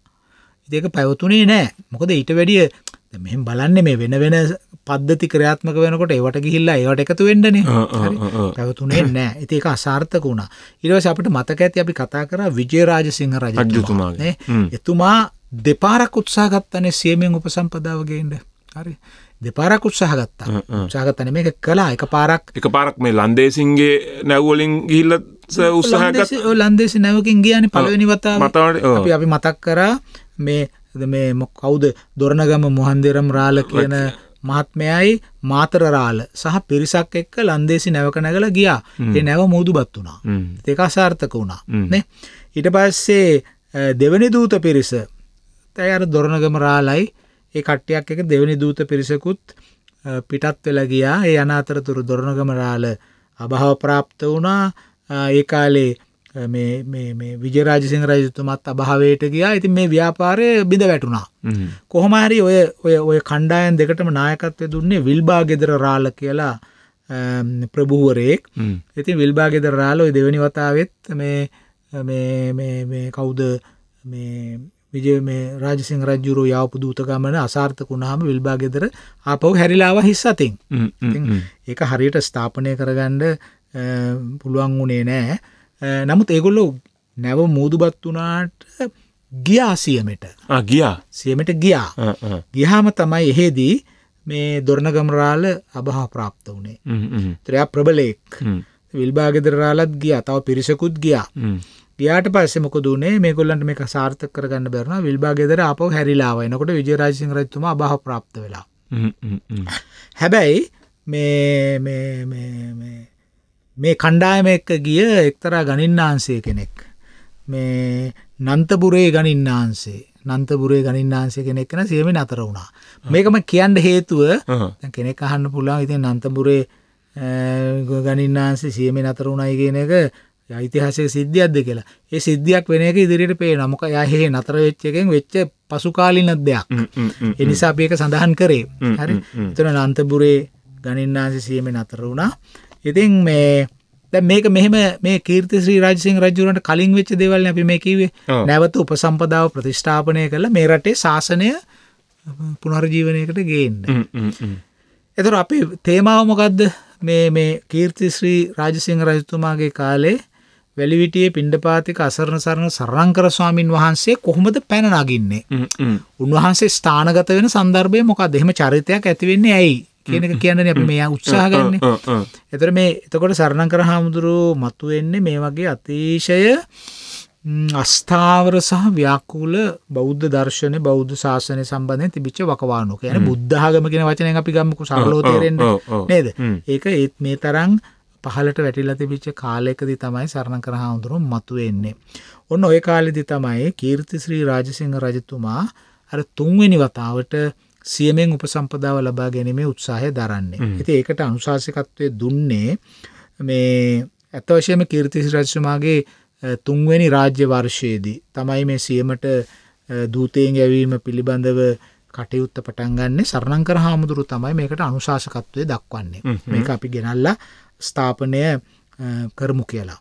ඉතින් ඒක පැවතුනේ නැහැ. මොකද ඊට වැඩිය මෙහෙම බලන්නේ මේ වෙන වෙන පද්ධති ක්‍රියාත්මක වෙනකොට ඒවට ගිහිල්ලා ඒවට එකතු වෙන්නන පැවතුනේ නෑ ඇති එක අසාර්ථක වුණා ඉරවස අපට මතක ඇති අපි කතා කර විජයරාජ සිංහ රජතුමා එතුමා දෙපාරක් උත්සාගත්තනේ සියමෙන් උපසම්පදාවගේන්ට හරි දෙපාරක් උත්සාහ ගත්තා උත්සාහගත්තන මේක කලා එක පාරක් එක පාරක් මේ ලන්දේසින්ගේ නැව්වලින් ගිහිල්ල උත්සාහගත් ලන්දේසි නැවකින් ගියන පලවෙනි වතා මතවට අපි මතක් කරා මේ මේ මොක් කවුද දොරනගම මොහන්දරම් රාල කියන මහත්මයයි මාතරරාල සහ පිරිසක් එක්ක ලන්දේසි නැවක නැගල ගියා ඒ නැව මුදුබත් වුණා දෙක අසාර්ථක වුණා නේ ඊට පස්සේ දෙවනි දූත පිරිස තැයි අර දොරණගම රාලයි ඒ කට්ටියක් එක දෙවනි දූත පිරිසකුත් පිටත් වෙලා ගියා ඒ අනාතරතුරු දොරණගම රාල අභාව ප්‍රාප්ත වුණා ඒ කාලේ විජරාජසිං රජතුමත් අභාවයට ගියා ඉතින් මේ ව්‍යාපාරය බිඳ වැටුණා. කොහොමහරි ඔය ඔය ඔය කණ්ඩායන් දෙකටම නායකත්වය දුන්නේ විල්බා ගෙදර රාල කියලා ප්‍රභූවරයෙක් ඉතින් විල්බා ගෙදර රාල ඔය දෙවැනි වතාවත් මේ කවුද විජ රාජසිං රජුරු යාපු දූත ගමන අසාර්ථක වුණහම විල්බා ගෙදර ආපහු හැරිලාව හිස් අතින් ඒක හරියට ස්ථාපනය කරගන්න පුළුවන් වුණේ නෑ නමුත් ඒගොල්ලෝ නැව මූදුබත් වනාට ගියා සියමට ගියා සියමට ගියා ගිහාම තමයි එහෙදී මේ දොරණගමරාල අබහා ප්‍රාප්ත වනේ ත්‍රයා ප්‍රබලයෙක් විල්බාගෙදරාලත් ගියා තව පිරිසකුත් ගියා ගියාට පස්සෙමක දුනේ මේගොල්ලන්ට මේ සාර්ථ කරගන්න බැරන විල්බාගෙදර අප හැරිලාව එනකොට විජරාසිං රත්තුම අබහ ප්‍රාප්ත වෙලා හැබැයි මේ මේ කණ්ඩායම එක්ක ගිය එක්තරා ගනින්නාන්සේ කෙනෙක් මේ නන්තපුරේ ගනින්නාන්සේ නන්තපුරේ ගනින්නාන්සේ කෙනෙක් කෙන සියමෙන් අතර වුණා මේකම කියන්න හේතුව කෙනෙක් අහන්න පුළා ඉතින් නන්තපුරේ ගනින්නාන්සේ සියමෙන් අතර වුණයි කියන එක යිතිහාසය සිද්ධියක්ද කියලා ඒ සිද්ධියක් වෙන එක ඉදිරිට පේ නමක යහෙ නතර වෙච්චකෙන් වෙච්ච පසුකාලින දෙයක් එනිසා අපඒක සඳහන් කරේ හරි එතන නන්තපුරේ ගනින්නාන්සේ සියමෙන් අතර වුණා ඉතින් මේ දැන් මේක මෙහෙම මේ කීර්ති ශ්‍රී රාජසිංහ රජුරන්ට කලින් වෙච්ච දේවල් අපි මේ කිව්වේ නැවත උපසම්පදාව ප්‍රතිෂ්ඨාපනය කරලා මේ රටේ ශාසනය පුනර්ජීවනයකට ගේන්න. එතකොට අපි තේමාව මොකද්ද? මේ මේ කීර්ති ශ්‍රී රාජසිංහ රජතුමාගේ කාලේ වැලිවිටියේ පිණ්ඩපාතික අසරණ සරණ සරණංකර ස්වාමින් වහන්සේ කොහොමද පැන නගින්නේ? උන්වහන්සේ ස්ථානගත වෙන සන්දර්භය මොකක්ද? එහෙම චරිතයක් ඇති වෙන්නේ ඇයි? කියන එක කියන්නේ අපි මෙයා උත්සාහ ගන්න. එතකොට මේ එතකොට සරණං කර හාමුදුරුව මතුවෙන්නේ මේ වගේ අතිශය අස්ථාවර සහ ව්‍යාකූල බෞද්ධ දර්ශනය බෞද්ධ ශාසනය සම්බන්ධය තිබිච්ච වකවානුක යන බුද්ධාගම කියෙන වචනය අපි ගම්මකු සහලෝතේරෙන්ට නේද ඒක ඒත් මේ තරං පහලට වැටිලා තිබිච්ච කාලෙකදි තමයි සරණ කර හාමුදුරුම් මතුවෙන්නේ. ඔන්න ඔය කාලෙදි තමයි කීර්තිශ්‍රී රාජසිංහ රජතුමා අර තුන්වෙනි වතාවට සියමෙන් උපසම්පදාව ලබා ගැනීමේ උත්සාහය දරන්නේ. ඉති ඒකට අනුශාසකත්වය දුන්නේ මේ ඇත්තවශයම කීර්තිසි රජසුමාගේ තුන්වැනි රාජ්‍ය වර්ෂයේදී තමයි මේ සියමට දූතයෙන් ගැවීම පිළිබඳව කටයුත්ත පටන්ගන්නේ සරණංකර හාමුදුරු තමයි මේකට අනුශාසකත්වය දක්වන්නේ මේක අපි ගෙනල්ලා ස්ථාපනය කරමු කියලා.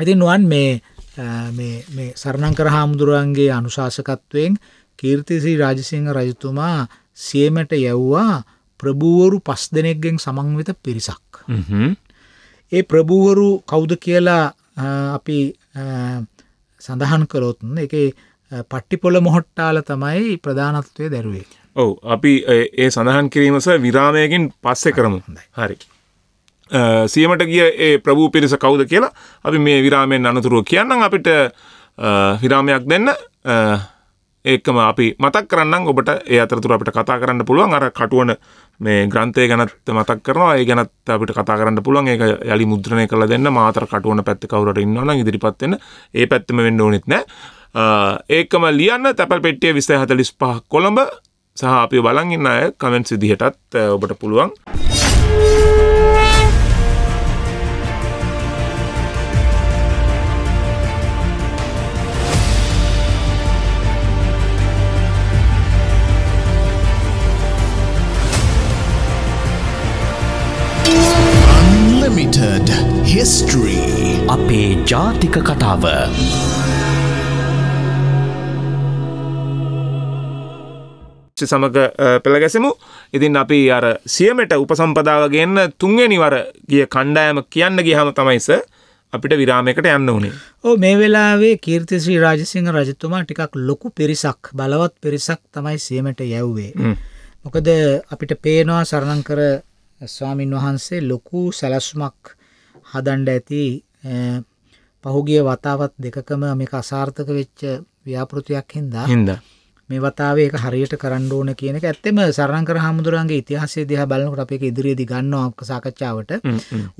ඇති නුවන් මේ සරණංකර හාමුදුරුවන්ගේ අනුශාසකත්වයෙන් කීර්තිසී රාජසිංහ රජතුමා සියමට යැව්වා ප්‍රභූවරු පස් දෙනෙක්ගෙන් සමංවිත පිරිසක්. ඒ ප්‍රභූවරු කෞුද කියලා අපි සඳහන් කළොත්න් එක පට්ටිපොල මොහොට්ටාල තමයි ප්‍රධානත්වය දැරුවේ. ඔවු අපි ඒ සඳහන් කිරීමස විරාමයකින් පස්සෙ කරමු හරි. සියමට ගිය ඒ ප්‍රභූ පිරිස කවුද කියලා අපි මේ විරාමයෙන් අනතුරුව කියන්න අපිට විරාමයක් දෙන්න ඒකම අපි මතක් කරන්න ඔබට ඒ අතරතුර අපිට කතා කරන්න පුළුවන් අර කටුවන මේ ග්‍රන්ථය ගැනත් මතක් කරනවා ඒ ගැනත් අපිට කතා කරන්න පුළුවන් ඒක යලි මුද්‍රණය කරලා දෙන්න මාතර කටුවන පැත්තේ කවුරට ඉන්නවා නම් ඉදිරිපත් වෙන ඒ පැත්තම වෙන්න ඕනෙත් නැහැ ඒකම ලියන්න තැපල් පෙට්ටිය 245 කොළඹ සහ අපි බලන් ඉන්න අය කමෙන්ට්ස් විදිහටත් ඔබට පුළුවන් history අපේ ජාතික කතාව සමඟ පෙළගැසමු ඉතින් අපි අර සියමට උපසම්පදාවගන්න තුන්ගෙනිවර ගිය කණ්ඩායම කියන්න ගිහම තමයිස අපිට විරාමයකට යන්න ඕනේ ඕ මේ වෙලාවේ කීර්තිශ්‍රී රාජසිංහ රජතුමා ටිකක් ලොකු පිරිසක් බලවත් පිරිසක් තමයි සියමට යැව්වේ මොකද අපිට පේනවා සරණංකර ස්වාමීන් වහන්සේ ලොකු සැලස්මක් හදන්ඩ ඇති පහුගිය වතාවත් දෙකම මේ අසාර්ථක වෙච්ච ව්‍යාපෘතියක් හින්දා හිද මේ වතාවේ හරියට කරන්න ඕන කියන ඇත්තම සරංකර හාමුදුරන්ගේ ඉතිහාසේ දිහ බලන්නකට අපේ ඉදිරියේදි ගන්නවා සාකච්ඡාවට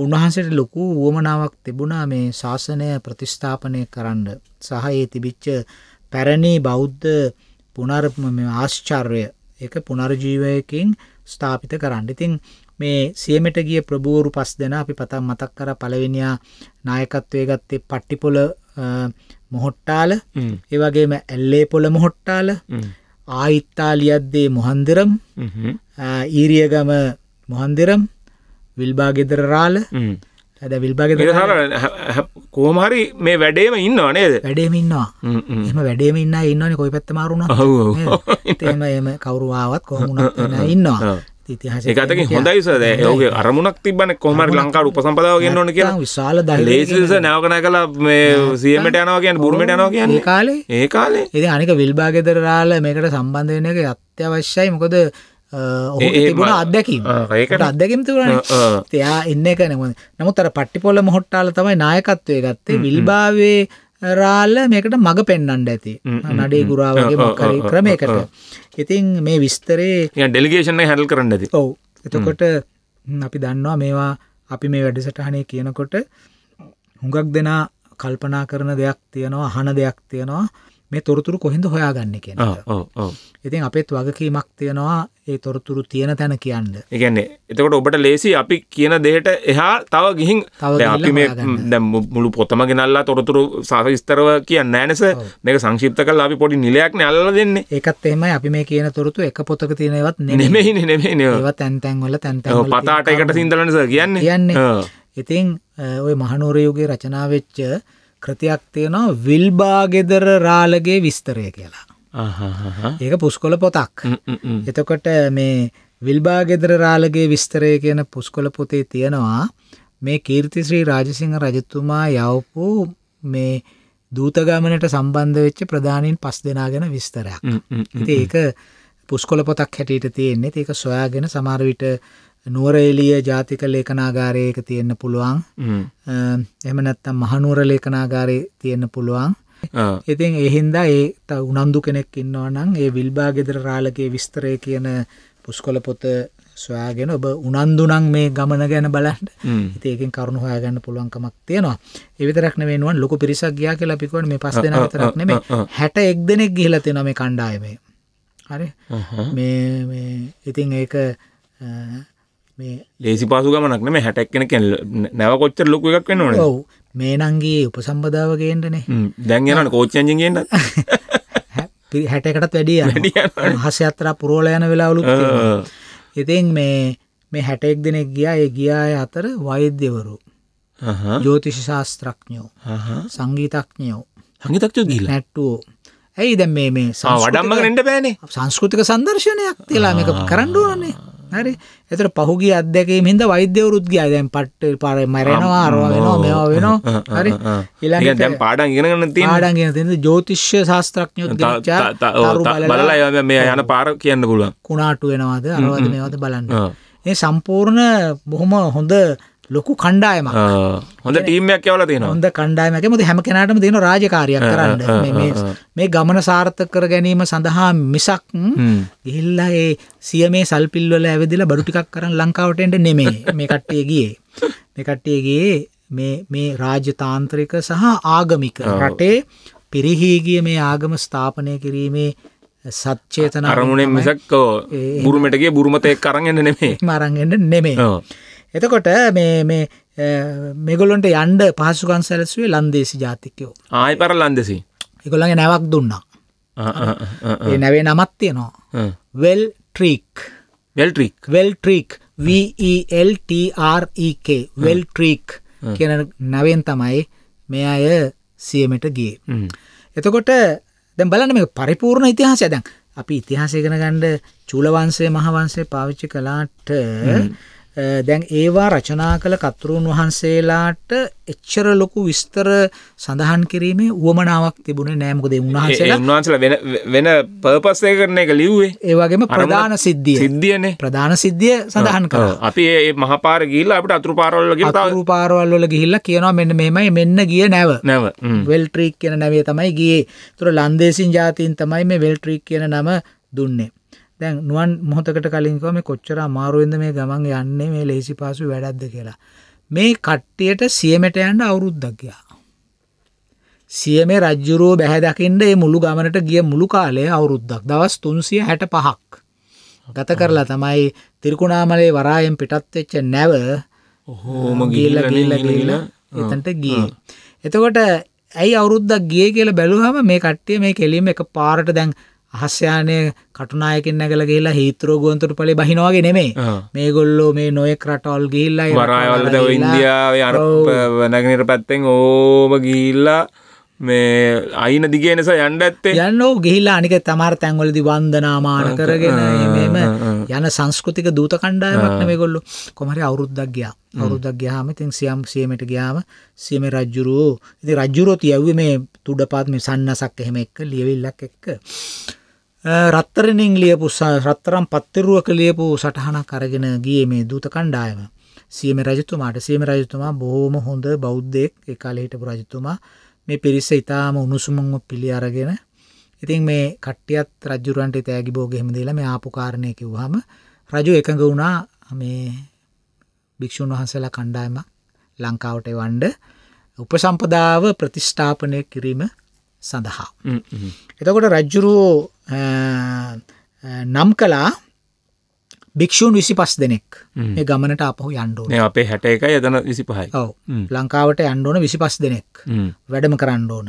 උන්වහන්සට ලොකු වුවමනාවක් තිබුණා මේ ශාසනය ප්‍රතිස්ථාපනය කරන්න සහ ඒ තිබිච්ච පැරණි බෞද්ධ පුනර්ම ආශ්චර්ය එක පුනර්ජීවයකින් ස්ථාපිත කරන්න ඉතින් මේ සියමට ගිය ප්‍රභූරු පස් දෙෙන අපි පතම් මතක් කර පලවෙනියා නායකත්වය ගත්තේ පට්ටිපොල මොහොට්ටාල ඒවගේම ඇල්ලේ පොළ මොහොට්ටාල ආයිත්තාලියද්දේ මොහන්දරම් ඊරියගම මොහන්දරම් විල්බාගෙදරරාල ඇද විල්බාගෙද කෝමහරි මේ වැඩේම ඉන්න නේද වැඩේම ඉන්නවා එම වැඩේම ඉන්න ඉන්නනි කොයි පැත්ත මාරුණ එම එම කවරුවාවත් කොහමුණ ඉන්නවා ඉතිහාස එකතකින් හොඳයි සද ඒගේ අරමුණක් තිබන කොහමට ලංකාට උපසම්පදාව ගන්න ඕන කියලා විශාල ලේසිස නැවකන කලා මේ සියමට යනවා කියන්න බුරුමට යනවා කියන්න කාලේ ඒ කාලේ එති අනික විල්බාගෙදර රාල මේකට සම්බන්ධයන එක අත්‍යවශ්‍යයි මොකද ඒබුණ අදැකීම ඒකට අදැකම් තුරන තයා එන්න එක නම නමුත් අර පට්ටිපොල මොහොට්ටාල තමයි නායකත්වය ගත්තේ විල්භාවේ රාල්ල මේකට මඟ පෙන්න්නට ඇති නඩේ ගුරාවගේ මකරි ක්‍රමයකට ඉතින් මේ විස්තරේ ඩෙලිගේෂන හැල් කරන්න ඇති ඔවු එතකොට අපි දන්නවා මේවා අපි මේ වැඩිසටහනේ කියනකොට හුඟක් දෙනා කල්පනා කරන දෙයක් තියෙනවා හන දෙයක් තියෙනවා මේ තොරතුරු කොහෙද හොයාගන්න කියෙන ඉතින් අපත් වගකීමක් තියෙනවා ඒ තොරතුරු තියෙන තැන කියන්න ඒගන්නේ එතකොට ඔබට ලේසි අපි කියන දෙයට එහා තව ගිහින් අපි මේ මුළු පොතම ගෙනල්ලා තොරතුරු සාහ ස්තරව කියන්න නෑනස මේක සංශිප්ත කල් අපි පොඩි නිලයක් නල්ල දෙන්න එකත් එෙමයි අපි මේ කියන තොරතු එක පොතක තියෙනවත් නෙමෙහි නෙමේ නවත් තැන්තැන්වල තැන්ත පතාට එකට සිින්දලනස කියන්න කියන්නේ ඉතින් ඔය මහනෝරයුගේ රචනාවෙච්ච කෘතියක් තියෙනවා විල්බා ගෙදර රාලගේ විස්තරය කියලා ඒක පුස්කොල පොතක් එතකොට මේ විල්බා ගෙදර රාලගේ විස්තරය කියන පුස්කොල පොතේ තියෙනවා මේ කීර්තිශ්‍රී රාජසිංහ රජතුමා යවපු මේ දූතගමනට සම්බන්ධ වෙච්ච ප්‍රධානීන් පස් දෙනා ගැන විස්තරයක් ඉති ඒක පුස්කොල පොතක් හැටියට තියෙන්නේ ඒක සොයාගෙන සමාරවිට නුවරඑලිය ජාතික ලේඛනාගාරයක තියෙන්න පුළුවන් එහෙම නැත්තම් මහනුවර ලේඛනාගාරේ තියෙන්න පුළුවන් ඉතින් ඒ හින්දා ඒ උනන්දු කෙනෙක් ඉන්නවා නම් ඒ විල්බා ගෙදර රාලගේ විස්තරය කියන පුස්කොළ පොත සොයාගෙන ඔබ උනන්දුනම් මේ ගමන ගැන බලන්න ඒකෙන් කරුණු හොයාගන්න පුළුවන්කමක් තියෙනවා එවිතරක් නෙවෙනුවන් ලොකු පිරිසක් ගියා කියලා පිකවට මේ පස් දෙනා විතරක් නෙමෙයි 61 දෙනෙක් ගිහිලා තියෙනවා මේ කණ්ඩායමේ හරි මේ ඉතින් ඒක මේ ලේසි පාසු ගමනක් නෙමෙයි 60ක් කෙනෙක් නැව කොච්චර ලොකු එකක් වෙන්න ඕනද ඔව් මේ නංගී උපසම්පදාව ගේන්නනේ දැන් යනවනේ කෝච් එන්ජින් ගේන්න 60කටත් වැඩි යනවා හස යත්‍රා පුරවල යන වෙලාවලුත් ඉතින් මේ මේ 61 දෙනෙක් ගියා ඒ ගියා අය අතර වෛද්‍යවරු ජෝතිෂ ශාස්ත්‍රඥයෝ සංගීතඥයෝ සංගීතඥයෝ ගිහිල්ලා නැට්ටුවෝ ඇයි දැන් මේ මේ වඩම්මගෙන ඉන්න බෑනේ සංස්කෘතික සංදර්ශනයක් තියලා මේක කරන්න ඕනනේ හරි එතර පහුගේ අදැකේ හිද වෛද්‍යවරුත්ගේ දැන් පට්ට පර මැරෙනවා අරවාගෙනවා මෙවා වෙනවා හරි ඉලා දැම් පාඩන් ගෙනගන්න පාඩන්ගෙන තිද ජෝතිශ්‍ය ශාස්ත්‍රඥයොත් බලලා මේ යන පාර කියන්න පුළුවන් කුණාටු වෙනවාද අරවාද මේවාද බලන්න ඒ සම්පූර්ණ බොහොම හොඳ ලොකු කණ්ඩායම හොඳ ටීමයක් යවල තියෙන හොඳ කණ්ඩායමක මොද හැම කෙනාටම දෙන රාජකාරයක් කරන්න මේ ගමන සාර්ථක කර ගැනීම සඳහා මිසක් ගිහිල්ලා ඒ සියමේ සල්පිල්වල ඇවිදිලා බඩු ටිකක් කරන් ලංකාවට එන්න නෙමේ මේ කට්ටිය ගියේ මේ කට්ටිය ගියේ මේ මේ රාජ්‍යතාන්ත්‍රික සහ ආගමික රටේ පිරිහීගිය මේ ආගම ස්ථාපනය කිරීමේ සත්චේතන අරමුණෙන් මිසක් බුරුමටගේ බුරුමතයක් කරගන්න නෙමේ මරන්ගන්න නෙමේ එතකොට මේ මෙගොලොන්ට යන්ඩ පහසුකන් සැලසුවේ ලන්දේසි ජාතිකයෝ ආය පර ලන්දෙසි එකළඟ නැවක් දුන්නා ඒ නැවේ නමත් තියනවා වෙල් ට්‍රීක් වෙල්ට්‍රීක් වෙල් ට්‍රීක් VELTREK වෙල් ට්‍රීක් කියන නැවෙන් තමයි මේ අය සියමට ගිය එතකොට දැ බලන මේ පරිපූර්ණ ඉතිහාසය දැන් අපි ඉතිහාසයගෙන ගණ්ඩ චූලවන්සේ මහවන්සේ පාවිච්චි කලාට දැන් ඒවා රචනා කළ කතුරුන් වහන්සේලාට එච්චර ලොකු විස්තර සඳහන් කිරීමේ උවමනාවක් තිබුණේ නෑ මොකද උන්වහන්සේලා උන්වහන්සේලා වෙන වෙන පර්පස් එක කරන එක ලිව්වේ ඒ වගේම ප්‍රධාන සිද්ධිය සිද්ධියනේ ප්‍රධාන සිද්ධිය සඳහන් කරා අපි ඒ මහපාර ගිහිල්ලා අපිට අතුරු පාරවල් වල ගිහිල්ලා අතුරු පාරවල් වල ගිහිල්ලා කියනවා මෙන්න මෙහෙමයි මෙන්න ගිය නැව නැව වෙල් ට්‍රීක් කියන නැවේ තමයි ගියේ ඒතර ලන්දේසින් ජාතීන් තමයි මේ වෙල් ට්‍රීක් කියන නම දුන්නේ දැන් නුවන් මොහොතකට කලින් කිව්වා මේ කොච්චර අමාරුවෙන්ද මේ ගමන් යන්නේ මේ ලේසි පාසු වැඩක්ද කියලා. මේ කට්ටියට සියමෙට යන්න අවුරුද්දක් ගියා. සියමේ රජ්ජුරුව බැහැ දකින්න මේ මුළු ගමනට ගිය මුළු කාලය අවුරුද්දක්. දවස් 365ක්. ගත කරලා තමයි තිරිකුණාමලේ වරායෙන් පිටත් වෙච්ච නැව ඔහොම ගිහිල්ලා ගිහිල්ලා ගිහිල්ලා එතනට ගියේ. එතකොට ඇයි අවුරුද්දක් ගියේ කියලා බැලුවම මේ කට්ටිය මේ කෙලින්ම එක පාරට දැන් අහස්යානය කටුනායකෙන් නැගල ගේලා හීතරෝ ගුවන්තුට පලේ බහිනවාගේ නෙමේ මේගොල්ලෝ මේ නොයෙක් රටවල් ගිල්ලා වරාවල්ද ඉන්දියාව අර නැගනට පැත්තෙන් ඕම ගිල්ලා මේ අයින දිගේ නිසා යන්න ඇත්තේ යන්න ඕ ගිහිල්ලා අනික තමාර තැන්වලදී වන්දනාමාන කරගෙන එහෙම යන සංස්කෘතික දූත කණ්ඩායමක් නේ මේගොල්ලෝ කොහමරි අවුරුද්දක් ගියා අවුරුද්දක් ගියාම ඉතින් සියම් සියමෙට ගියාම සියමේ රජුරෝ ඉතින් රජුරෝ තියුවේ මේ තුඩපත් මේ සන්නසක් එහෙම එක්ක ලියවිල්ලක් එක්ක රත්තරණින් ලියපු රත්තරම් පත්තිරුවක ලියපු සටහනක් අරගෙන ගිය මේ දූත කණ්ඩායම සියම රජතුමාට සියම රජතුමා බොහෝම හොඳ බෞද්ධයෙක් එකකාල හිටපු රජතුමා මේ පිරිස ඉතාම උණුසුමංව පිළි අරගෙන ඉතින් මේ කට්ටියත් රජුරන්ට තෑගි බෝගෙහමදීලා මේ ආපුකාරණය කිව්හම රජු එකඟ වුණා මේ භික්‍ෂූන් වහන්සලා කණ්ඩායම ලංකාවට වන්ඩ උපසම්පදාව ප්‍රතිෂ්ඨාපනය කිරීම සඳහා. එතකොට රජ්ජුරුවෝ නම් කලා භික්‍ෂූන් විසි පස් දෙනෙක් ඒ ගමනට අපහු යන්ඩුව අපේ හැට එක යදන විසි පහයි ඔව ලංකාවට අන්ඩෝන විසි පස් දෙනෙක් වැඩම කරන්න ඕන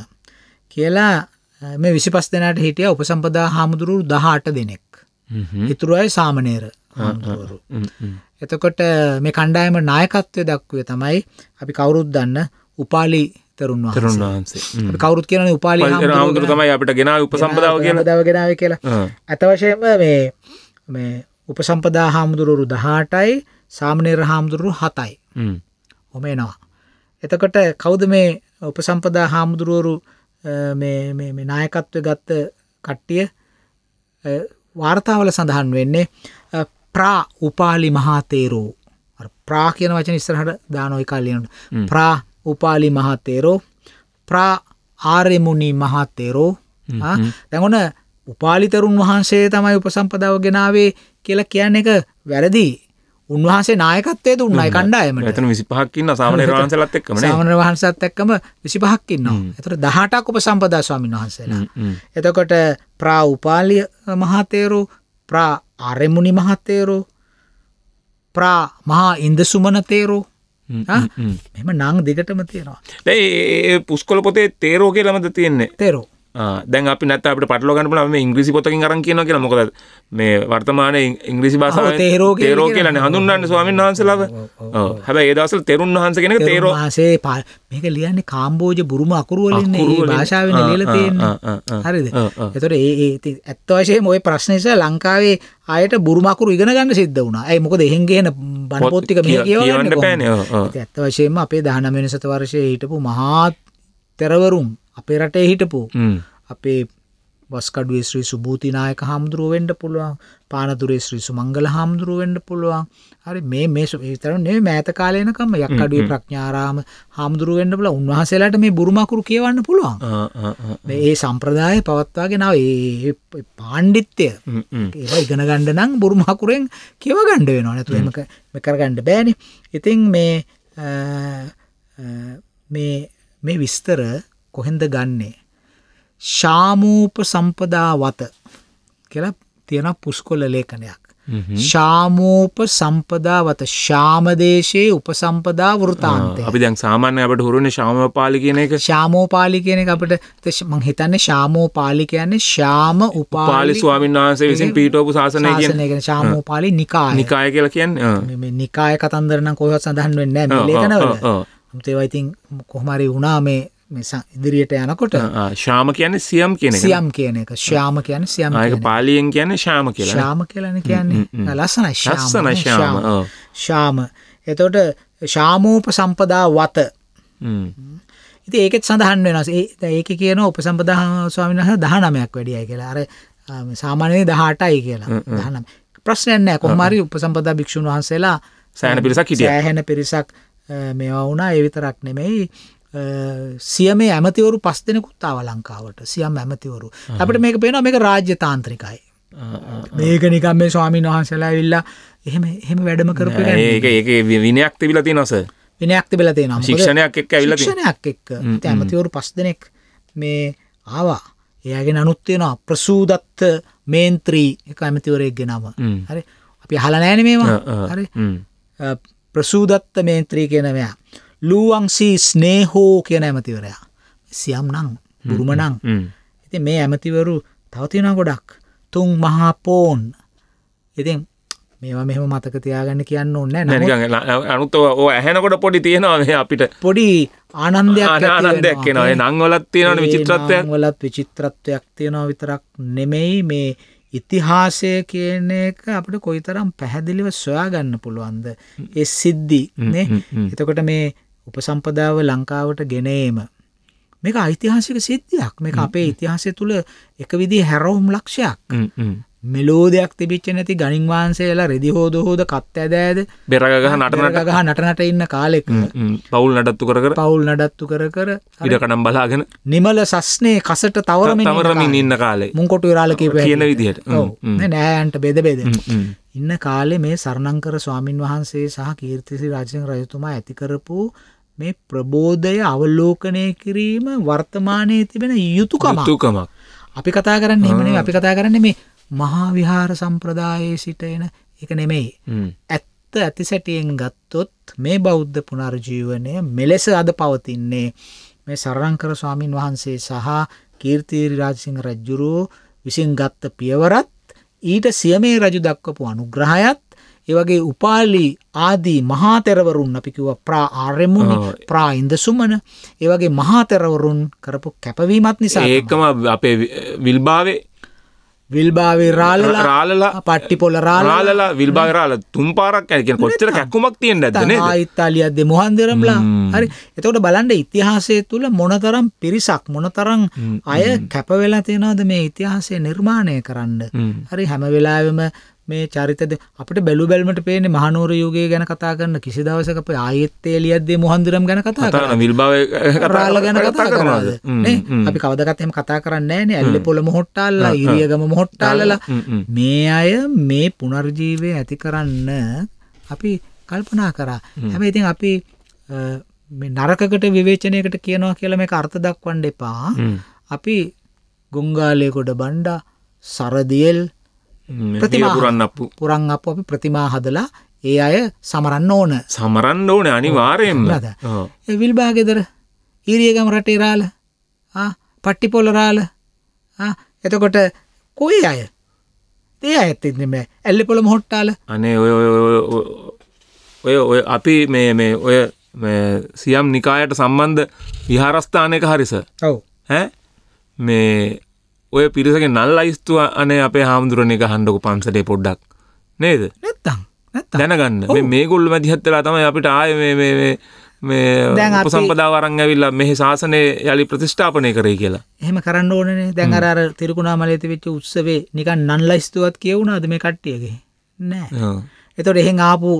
කියලා මේ විසි පස් දෙනට හිටිය උපසම්පදා හාමුදුරු දහට දෙනෙක් හිතුරුවයි සාමනේර හාමුදුරුවරු එතකොට මේ කණ්ඩායම නායකත්වය දක්වේ තමයි අපි කවුරුත් දන්න උපාලි තරුන් වහන්සේ කවරුත් කියන උපාල හාමුදුර තමයි අපිට ගෙන උපසම්පදාව කියන දව ගෙනාව කියලා ඇතවශයෙන්ම මේ මේ උපසම්පදා හාමුදුරුවරු දහටයි සාමනේර හාමුදුරුවරු හතයි හොම එනවා එතකොට කෞද මේ උපසම්පදා හාමුදුරුවරු මේ නායකත්ව ගත්ත කට්ටිය වාර්තාවල සඳහන් වෙන්නේ ප්‍රා උපාලි මහාතේරෝ ප්‍රා කියන වචන ඉස්සරහට දානොයි කාලයනට ප්‍රා උපාලි මහත්තේරෝ ප්‍රා ආර්යමුණී මහත්තේරෝ දැඟොන උපාලිතරුන් වහන්සේ තමයි උපසම්පදාව ගෙනාවේ කියලා කියන්න එක වැරදි උන්වහන්සේ නායකත්තේ දුන්නයි කණ්ඩායමට එතන 25ක් ඉන්න සාමණේර වහන්සේලාත් එක්කම නේ සාමණේර වහන්සේත් එක්කම 25ක් ඉන්නවා. ඒතර 18ක් උපසම්පදා ස්වාමීන් වහන්සේලා. එතකොට ප්‍රා උපාලිය මහතේරු, ප්‍රා ආරෙමුණි මහතේරු, ප්‍රා මහා ඉන්දසුමන තේරු මෙම නං දෙකටම තියෙනවා ඒ පුස්කොල පොතේ තේරෝ කියලමද තියෙන්නේ තේරෝ දැන් අපි නැත්නම් අපිට පටලවා ගන්න පුළුවන් මේ ඉංග්‍රීසි පොතකින් අරන් කියනවා කියලා මොකද මේ වර්තමානයේ ඉංග්‍රීසි භාෂාවේ තේරෝ කියලානේ හඳුන්වන්නේ ස්වාමීන් වහන්සේලාව. ඔව්. හැබැයි ඒ දවස්වල තෙරුන් වහන්සේ කෙනෙක් තේරෝ භාෂේ මේක ලියන්නේ කාම්බෝජ බුරුම අකුරු වලින්නේ මේ භාෂාවෙන් ලියලා තියෙන්නේ. හරිද? ඒතකොට ඒ ඒ ඇත්ත වශයෙන්ම ওই ප්‍රශ්නේ ඉස්සලා ලංකාවේ ආයෙට බුරුම අකුරු ඉගෙන ගන්න සිද්ධ වුණා. ඒ මොකද එහෙන් ගේන බණ පොත් ටික මෙහෙ කියවන්නේ. ඇත්ත වශයෙන්ම අපේ 19 වෙනි සත වර්ෂයේ හිටපු මහා තෙරවරුන් අපේ රටේ හිටපු අපේ වස්කඩුවේ ශ්‍රී සුභූතිනායක හාමුදුරුව වෙන්ඩ පුළුවන් පානදුරේ ශ්‍රී සුමංගල හාමුදුරුව වෙන්ඩ පුළුවන් හරි මේ මේ විතර නේ මෑත කාලයනකම යක්කඩුවේ ප්‍රඥාරාම හාමුදුරුව වෙන්ඩ බල උන්වහසේලාට මේ බුරුමකුරු කියවන්න පුළුවන් ඒ සම්ප්‍රදාය පවත්වාගෙන ඒ පාණ්ඩිත්‍යය ඒ ඉගෙන ගණ්ඩ නම් බුරුමහකුරෙන් කියව ගණ්ඩ වෙන නැතුමක කරගණ්ඩ බෑනි ඉතින් මේ මේ විස්තර කොහෙන්ද ගන්නේ. ශාමූප සම්පදාවත කියලා තියෙන පුස්කොල ලේඛනයක්. ශාමූප සම්පදාවත ශාමදේශයේ උපසම්පදා වෘතාන්තය. අපි දැන් සාමාන්‍ය අපිට හුරුනේ ශාමෝපාලි කියන එක. ශාමෝපාලි කියන එක අපිට මං හිතන්නේ ශාමෝපාලි කියන්නේ ශාම උපාලි ස්වාමීන් වහන්සේ විසින් පීඨෝපු ශාසනය කියන්නේ. ශාමෝපාලි නිකාය. නිකාය කියලා කියන්නේ. මේ නිකාය කතන්දර නම් කොහෙවත් සඳහන් වෙන්නේ නැහැ මේ ලේඛනවල. ඒවා ඉතින් කොහොම හරි වුණා මේ ඉදිරියට යනකොට ශාම කියන සියම් කියන සියම් කියන එක ශ්‍යාම කියන සියම් පාලියෙන් කියන ශාම කිය ශාම කියලන කියන්නේ ලස්සන ශස්සන ශාම ශාම එතෝට ශාමූප සම්පදා වත ඉති ඒකෙත් සඳහන් වෙනස් ඒක කියන උප සම්පදා ස්වාමින් වහ දහනමයක් වැඩිය කියලා අර සාමානයේ දහටයි කියලා දහනම් ප්‍රශ්නයනෑ කොහමරි උප සම්පදා භික්‍ෂූන් වහන්සේලා සෑන පිරිසක් හිට හැන පිරිසක් මේවා වුණා ඒවිතරක් නෙමෙයි සියම ඇමතිවරු පස් දෙනෙකුත් ආව ලංකාවට සියම් ඇමතිවරු අපට මේක පේනවා මේක රාජ්‍ය තාන්ත්‍රිකයි මේක නිකම් මේ ස්වාමීන් වහන්සලා ඉල්ලා එහෙම එහෙම වැඩම කරපු ඒක ඒ විනයක් තිබිල ති නොස විනයක් තිබල තියෙන ශික්ෂණයක් එක් ඇවිල ක්ෂණයක් එක් ඇමතිවරු පස් දෙනෙක් මේ ආවා ඒගෙන අනුත්තියෙනවා ප්‍රසූදත්ත මේන්ත්‍රී එක ඇමතිවරයෙක් ගෙනම හරි අපි හලනෑන මේවා හරි ප්‍රසූදත්ත මේන්ත්‍රී කියනවයා ලූවන්සී ස්නේහෝ කියන ඇමතිවරයා සියම් නං බුරුමනං ඉති මේ ඇමතිවරු තවතින ගොඩක් තුන් මහාපෝන් ඉතින් මේවා මෙහම මතක තියාගන්න කියන්න ඕන්න අනුත්තව ඕ ඇහැනකොට පොඩි තියෙනවා අපිට පොඩි ආනන්දයක් ආනන්දයක් කියෙනව නංවලත් තියෙනට විචිත්‍රත්වය වලත් විචිත්‍රත්වයක් තියෙනවා විතරක් නෙමෙයි මේ ඉතිහාසය කියන එක අපට කොයිතරම් පැහැදිලිව සොයාගන්න පුළුවන්ද ඒ සිද්ධි එතකොට මේ උපසම්පදාව ලංකාවට ගෙනේම මේක ඓතිහාසික සිද්ධියක් මේක අපේ ඉතිහාසය තුළ එක විදි හැරවුම් ලක්ෂයක් මෙලෝ දෙයක් තිබිච්ච නැති ගනින්වාන්සේලා රෙදි හෝද හෝද කත් ඇදෑද බෙරගහ නටනටගහ නටනට ඉන්න කාලෙක් පවුල් නඩත්තු කර පවුල් නඩත්තු කර කර ඉඩකනම් බලාගෙන නිමල සස්නේ කසට තවරම තවරමින් ඉන්න කාලේ මුංකොට රාලක කියන විදිහට නෑන්ට බෙද බෙද ඉන්න කාලේ මේ සරණංකර ස්වාමින් වහන්සේ සහ කීර්තිසි රාජයෙන් රජතුමා ඇතිකරපු මේ ප්‍රබෝධය අවලෝකනය කිරීම වර්තමානයේ තිබෙන යුතුකම යුතුකමක්. අපි කතා කරන්නේ එහෙම නෙවෙයි අපි කතා කරන්නේ මේ මහා විහාර සම්ප්‍රදායේ සිට එන එක නෙමෙයි. ඇත්ත ඇති සැටියෙන් ගත්තොත් මේ බෞද්ධ පුනර්ජීවනය මෙලෙස අද පවතින්නේ මේ සරණංකර ස්වාමින් වහන්සේ සහ කීර්තිරි රාජසිංහ රජුරෝ විසින් ගත්ත පියවරත් ඊට සියමේ රජු දක්වපු අනුග්‍රහයත් ඒවගේ උපාලි ආදී මහාතෙරවරුන් අපි කිව්ව ප්‍රා ආර්යමුනි ප්‍රා ඉන්ද සුමන ඒවගේ මහාතෙරවරුන් කරපු කැපවීමත් නිසා ඒකම අපේ විල්භාවේ විල්භාවේ රාල රාලලා පට්ටි පොල රාලාලා විල්භාව රාල තුම් පාරක් ඇකෙන කොච්චර කැක්කුමක් තියෙන් ඇදන ඉතාලියද මොහන්දරම්ලා හරි එතකොට බලන්ඩ ඉතිහාසය තුළ මොනතරම් පිරිසක් මොනතරං අය කැපවෙලා තියෙනවාද මේ ඉතිහාසය නිර්මාණය කරන්න හරි හැමවෙලාවම මේ චරිතද අපිට බැලු බැල්මට පේන්නේ මහනුවර යුගය ගැන කතා කරන කිසි දවසක අපේ ආයෙත් එළියද්දී මොහන්දිරම් ගැන කතා කරනවා නිල්භාවය රාල ගැන කතා කරනවාද නේ අපි කවදාකත් එහෙම කතා කරන්නේ නැහැ නේ ඇල්ලපොළ මොහොට්ටාලලා ඉරියගම මොහොට්ටාලලා මේ අය මේ පුනර්ජීවය ඇති කරන්න අපි කල්පනා කරා හැබැයි ඉතින් අපි මේ නරකකට විවේචනයකට කියනවා කියලා මේක අර්ථ දක්වන්න එපා අපි ගොංගාලේ ගොඩ බණ්ඩා සරදියෙල් ප්‍රතිමා පුරන්නප්පු පුරංගප්පු අපි ප්‍රතිමා හදලා ඒ අය සමරන්න ඕන සමරන්න ඕන අනිවාරයෙන් විල්බාගෙදර ඊරියගම රටේරාල පට්ටිපොලරාල එතකොට කොයි අය ඒ ඇත්තෙම ඇල්ලි පොළ මොහොට්ටාල අනේ ඔය ඔය ඔය අපි මේ මේ ඔය සියම් නිකායට සම්බන්ධ විහාරස්ථානයක හරිස ඔව මේ ඔය පිරිසගේ නල් අයිස්තුව අනේ අපේ හාමුදුරණ එක හන්ඩකු පන්සටේ පොඩ්ඩක් නේද නැත්තම් දැනගන්න මේගොල්ල මැදිහත්තලා තමයි අපිට ආය මේ සම්පදා වරන් ඇවිල්ලා මෙහි ශාසනය යළි ප්‍රතිෂ්ඨාපනය කරේ කියලා එහෙම කරන්න ඕනනේ දැන් අර තිරකුණා මලේති වෙච්ච උත්සවේ නිකන් නන්ලයිස්තුවත් කියවුණාද මේ කට්ටියගේ නෑ එතොට එහෙන් ආපු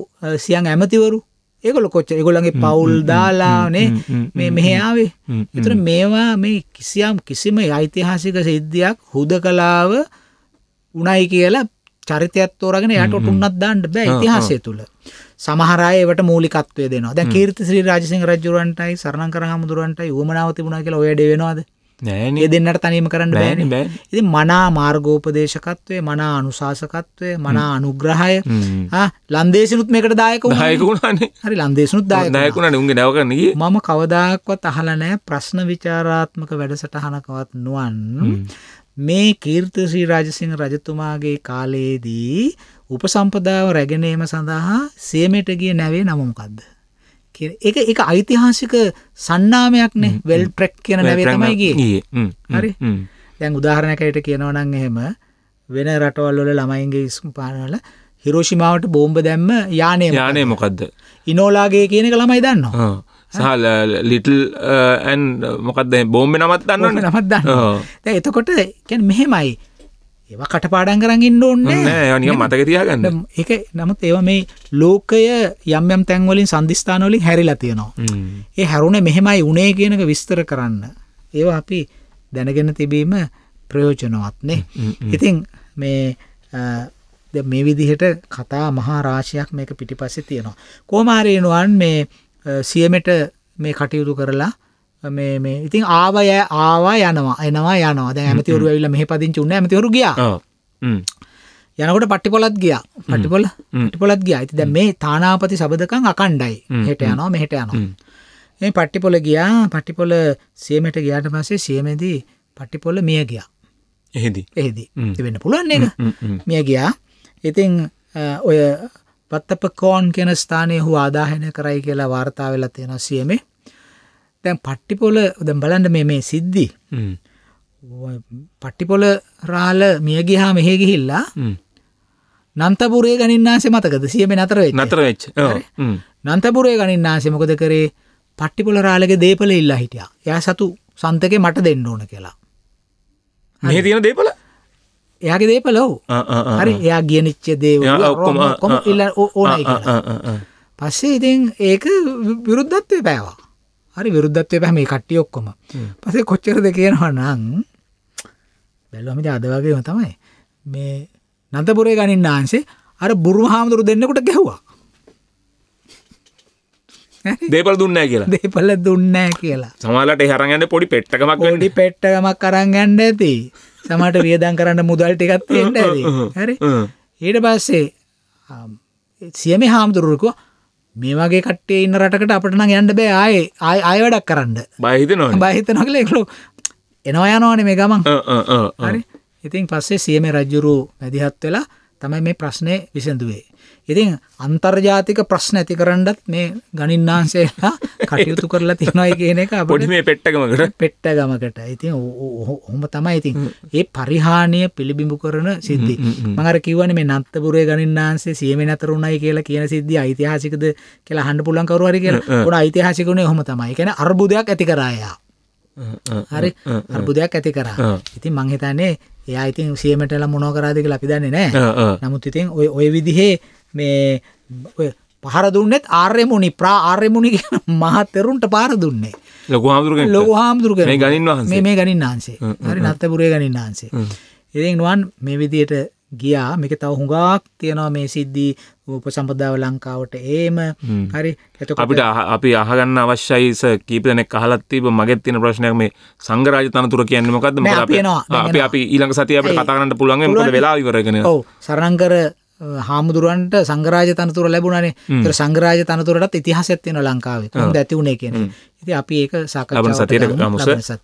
සියන් ඇමතිවරු ඒගොල්ල කොච්චර ඒගොල්ලන්ගේ පවුල් දාලානේ මේ මෙහොවේ. ඒතර මේවා මේ කිසියම් කිසිම ඓතිහාසික සිද්ධියක් හුදකලාව උණයි කියලා චරිතයක් තෝරගෙන යට ඔටුන්නක් දාන්න බෑ ඉතිහාසය තුළ. සමහර අය ඒවට මූලිකත්වය දෙනවා. දැන් කීර්තිශ්‍රී රාජසිංහ රජුරන්ටයි සරණංකර හමුදුරන්ටයි උවමනාව තිබුණා කියලා ඔය වැඩේ වෙනවද? නෑන දෙන්නට තනීම කරන්න බෑන බෑ ඉති මනා මාර්ගෝපදේශකත්වය මනා අනුශාසකත්වය මනා අනුග්‍රහය ලන්දේසිනුත් මේකට දායක හයකුණන හරි ලන්දේසුත් දායකුණ උන්ගේ නැවකරනගේ මම කවදාක්වත් අහලනෑ ප්‍රශ්න විචාරාත්මක වැඩසටහනකවත් නුවන් මේ කීර්තසී රාජසිංහ රජතුමාගේ කාලයේදී උපසම්පදාව රැගෙනීම සඳහා සේමට ගිය නැවේ නමුමකක්ද කිය එක එක අයිතිහාසික සන්නාමයක්නේ වෙල් ප්‍රෙක් කියන නැවේ තමයිගේ හරි දැන් උදාහරණකයට කියනවනං එහෙම වෙන රටවල්ලොල ළමයින්ගේ ඉස්කු පානල හිරෝෂිමාවට බෝම්බ දැම්ම යානය යානය මොකක්ද ඉනෝලාගේ කියනක ළමයි දන්නවා සහල ලිටල් ඇන් මොකක්ද බෝම්බ නමත් දන්නන්න නමත් දන්න එතකොට කැන් මෙහෙමයි ඒවා කටපාඩන් කරගන්න ඕන්න නිය මතක තියාගන්න එක නමුත් ඒව මේ ලෝකය යම්යම් තැන්වලින් සධස්ථානවලින් හැරිලා තියෙනවා ඒ හැරුණ මෙහෙමයි උනේ කියනක විස්තර කරන්න ඒවා අපි දැනගෙන තිබීම ප්‍රයෝජනවත්නේ ඉතින් මේ මේ විදිහට කතා මහා රාශයක් මේක පිටිපස්සෙ තියෙනවා කෝමාරයනුවන් මේ සියමට මේ කටයුතු කරලා මේ මේ ඉතින් ආවය ආවා යනවා එනවා යනවා දැන් ඇමතිවරු ඇවිල්ලා මෙහෙ පදිංචි උන්නේ ඇමතිවරු ගියා. ඔව්. හ්ම්. යනකොට පට්ටිපොලත් ගියා. පට්ටිපොල පට්ටිපොලත් ගියා. ඉතින් දැන් මේ තානාපති සබදකම් අකණ්ඩයි. මෙහෙට යනවා මෙහෙට යනවා. මේ පට්ටිපොල ගියා. පට්ටිපොල සියමෙට ගියාට පස්සේ සියමේදී පට්ටිපොල මිය ගියා. එහෙදි. එහෙදි. වෙන්න පුළුවන් නේද? මිය ගියා. ඉතින් ඔය පත්තපකෝන් කියන ස්ථානයේ හු ආදාහනය කරයි කියලා වාර්තා වෙලා තියෙනවා සියමේ. දැන් පට්ටිපොල දැන් බලන්න මේ මේ සිද්ධි පට්ටිපොල රාල මිය ගිහා මෙහෙ ගිහිල්ලා නන්තපුරේ ගනින්නාසේ මතකද සියම නතර වෙච්ච නතර වෙච්ච නන්තපුරේ ගනින්නාසේ මොකද කරේ පට්ටිපොල රාලගේ දේපල ඉල්ලා හිටියා. එයා සතු සන්තකේ මට දෙන්න ඕන කියලා. මේ තියෙන දේපල එයාගේ දේපල ඔව්. හරි එයා ගියනිච්ච දේවල් ඔක්කොම ඔක්කොම ඉල්ලා ඕනයි කියලා. පස්සේ ඉතින් ඒක විරුද්ධත්වයේ පෑවා. හරි විරුද්ධත්වය පැම මේ කට්ටිය ඔක්කොම පසේ කොච්චරද කියනවා නං බැල්ලමිට අද වගේම තමයි මේ නන්තපුරේ ගනින් ආන්සේ අර බුරු හාමුදුරු දෙන්නකුට ගැහ්වා දේපල් දුන්න කියලා දේපල දුන්න කියලා සමාලට හරගන්න පොඩි පෙට්ටකමක් ඩි පෙට්ටකමක් කරගන්න ඇති සමට වියදන් කරන්න මුදල් ටිකත් *laughs* හරි ඊට පස්සේ සියම හාමුදුරුවකෝ මේ වගේ කටේ ඉන්න රටකට අපට නම් යන්න බෑ ආයේ ආය අය වැඩක් කරන්න බහිතනවා බහිතනකල එකලු එනවා යනවාන මේ ගමන් හරි ඉතින් පස්සේ සියම රජ්ජුරු මැදිහත් වෙලා තමයි මේ ප්‍රශ්නය විසඳුවේ ඉතින් අන්තර්ජාතික ප්‍රශ්න ඇති කරන්නත් මේ ගනින්නාන්සේලා කටයුතු කරලා තියෙනයි කියන එක පොඩි මේ පෙට්ටගමකට පෙට්ටගමකට ඉතින් ඔහොම තමයි ඉතින් ඒ පරිහානිය පිළිබිඹු කරන සිද්ධි මඟර කිවන මේ නත්තපුරේ ගනින්නාන්සේ සියම නතරුණයි කියලා කියන සිද්ධි ඓතිහාසිකද කියලා හන්න පුලන් කරුවරි කියලා ොඩ ඓතිහාසිකුණේ හොම තමයි කියන අර්බුදයක් ඇති කරායා හරි අර්බුදයක් ඇති කරා ඉතින් මංහිතන්නේ එයා ඉතින් සියමටල මොනෝකරාදක ලපිදන්නේ නෑ නමුත් ඉතින් ඔය විදිහේ මේ පහර දුන්නෙත් ආර්යමුණි ප්‍රා ආර්යමුණි කියන මහතෙරුන්ට පාර දුන්නේ. ලොකු හාමුදුරුවෝ ලොකු හාමුදුරුවෝ මේ ගණින් වහන්සේ මේ ගණින් වහන්සේ. හරි නත්තපුරේ ගණින් වහන්සේ. ඉතින් නුවන් මේ විදියට ගියා මේක තව හුඟක් තියෙනවා මේ සිද්ධි උපසම්පදාව ලංකාවට ඒම හරි එතකොට අපිට අපි අහගන්න අවශ්‍යයි ස කීප දෙනෙක් අහලා තිබ්බ මගෙත් තියෙන ප්‍රශ්නයක් මේ සංගරාජ තනතුර කියන්නේ මොකද්ද මොකද අපි අපි ඊළඟ සතියේ අපිට කතා කරන්න පුළුවන් වෙන මොකද වෙලාව ඉවරගෙන ඔව් සරණංකර හාමුදුරුවන්ට සංගරාජ තනතුර ලැබුණනේ තර සංගරාජ තනතුරටත් ඉතිහාසයක් තියෙන ලංකාවේ කොහොමද ඇති උනේ කියන. ඉතින් අපි ඒක සාකච්ඡාවට ගමු.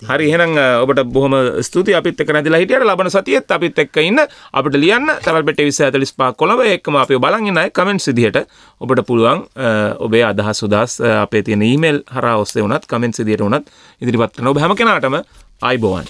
හරි එහෙනම් ඔබට බොහොම ස්තුතියි අපිත් එක්ක නැතිලා හිටියට ලබන සතියෙත් අපිත් එක්ක ඉන්න අපිට ලියන්න තරල්පෙට්ටිය 2045 කොළඹ එක්කම අපි බලන් ඉන්න අය කමෙන්ට්ස් විදිහට ඔබට පුළුවන් ඔබේ අදහස් උදහස් අපේ තියෙන ඊමේල් හරහා ඔස්සේ වුණත් කමෙන්ට්ස් විදිහට වුණත් ඉදිරිපත් කරන ඔබ හැම කෙනාටම ආයිබෝවන්.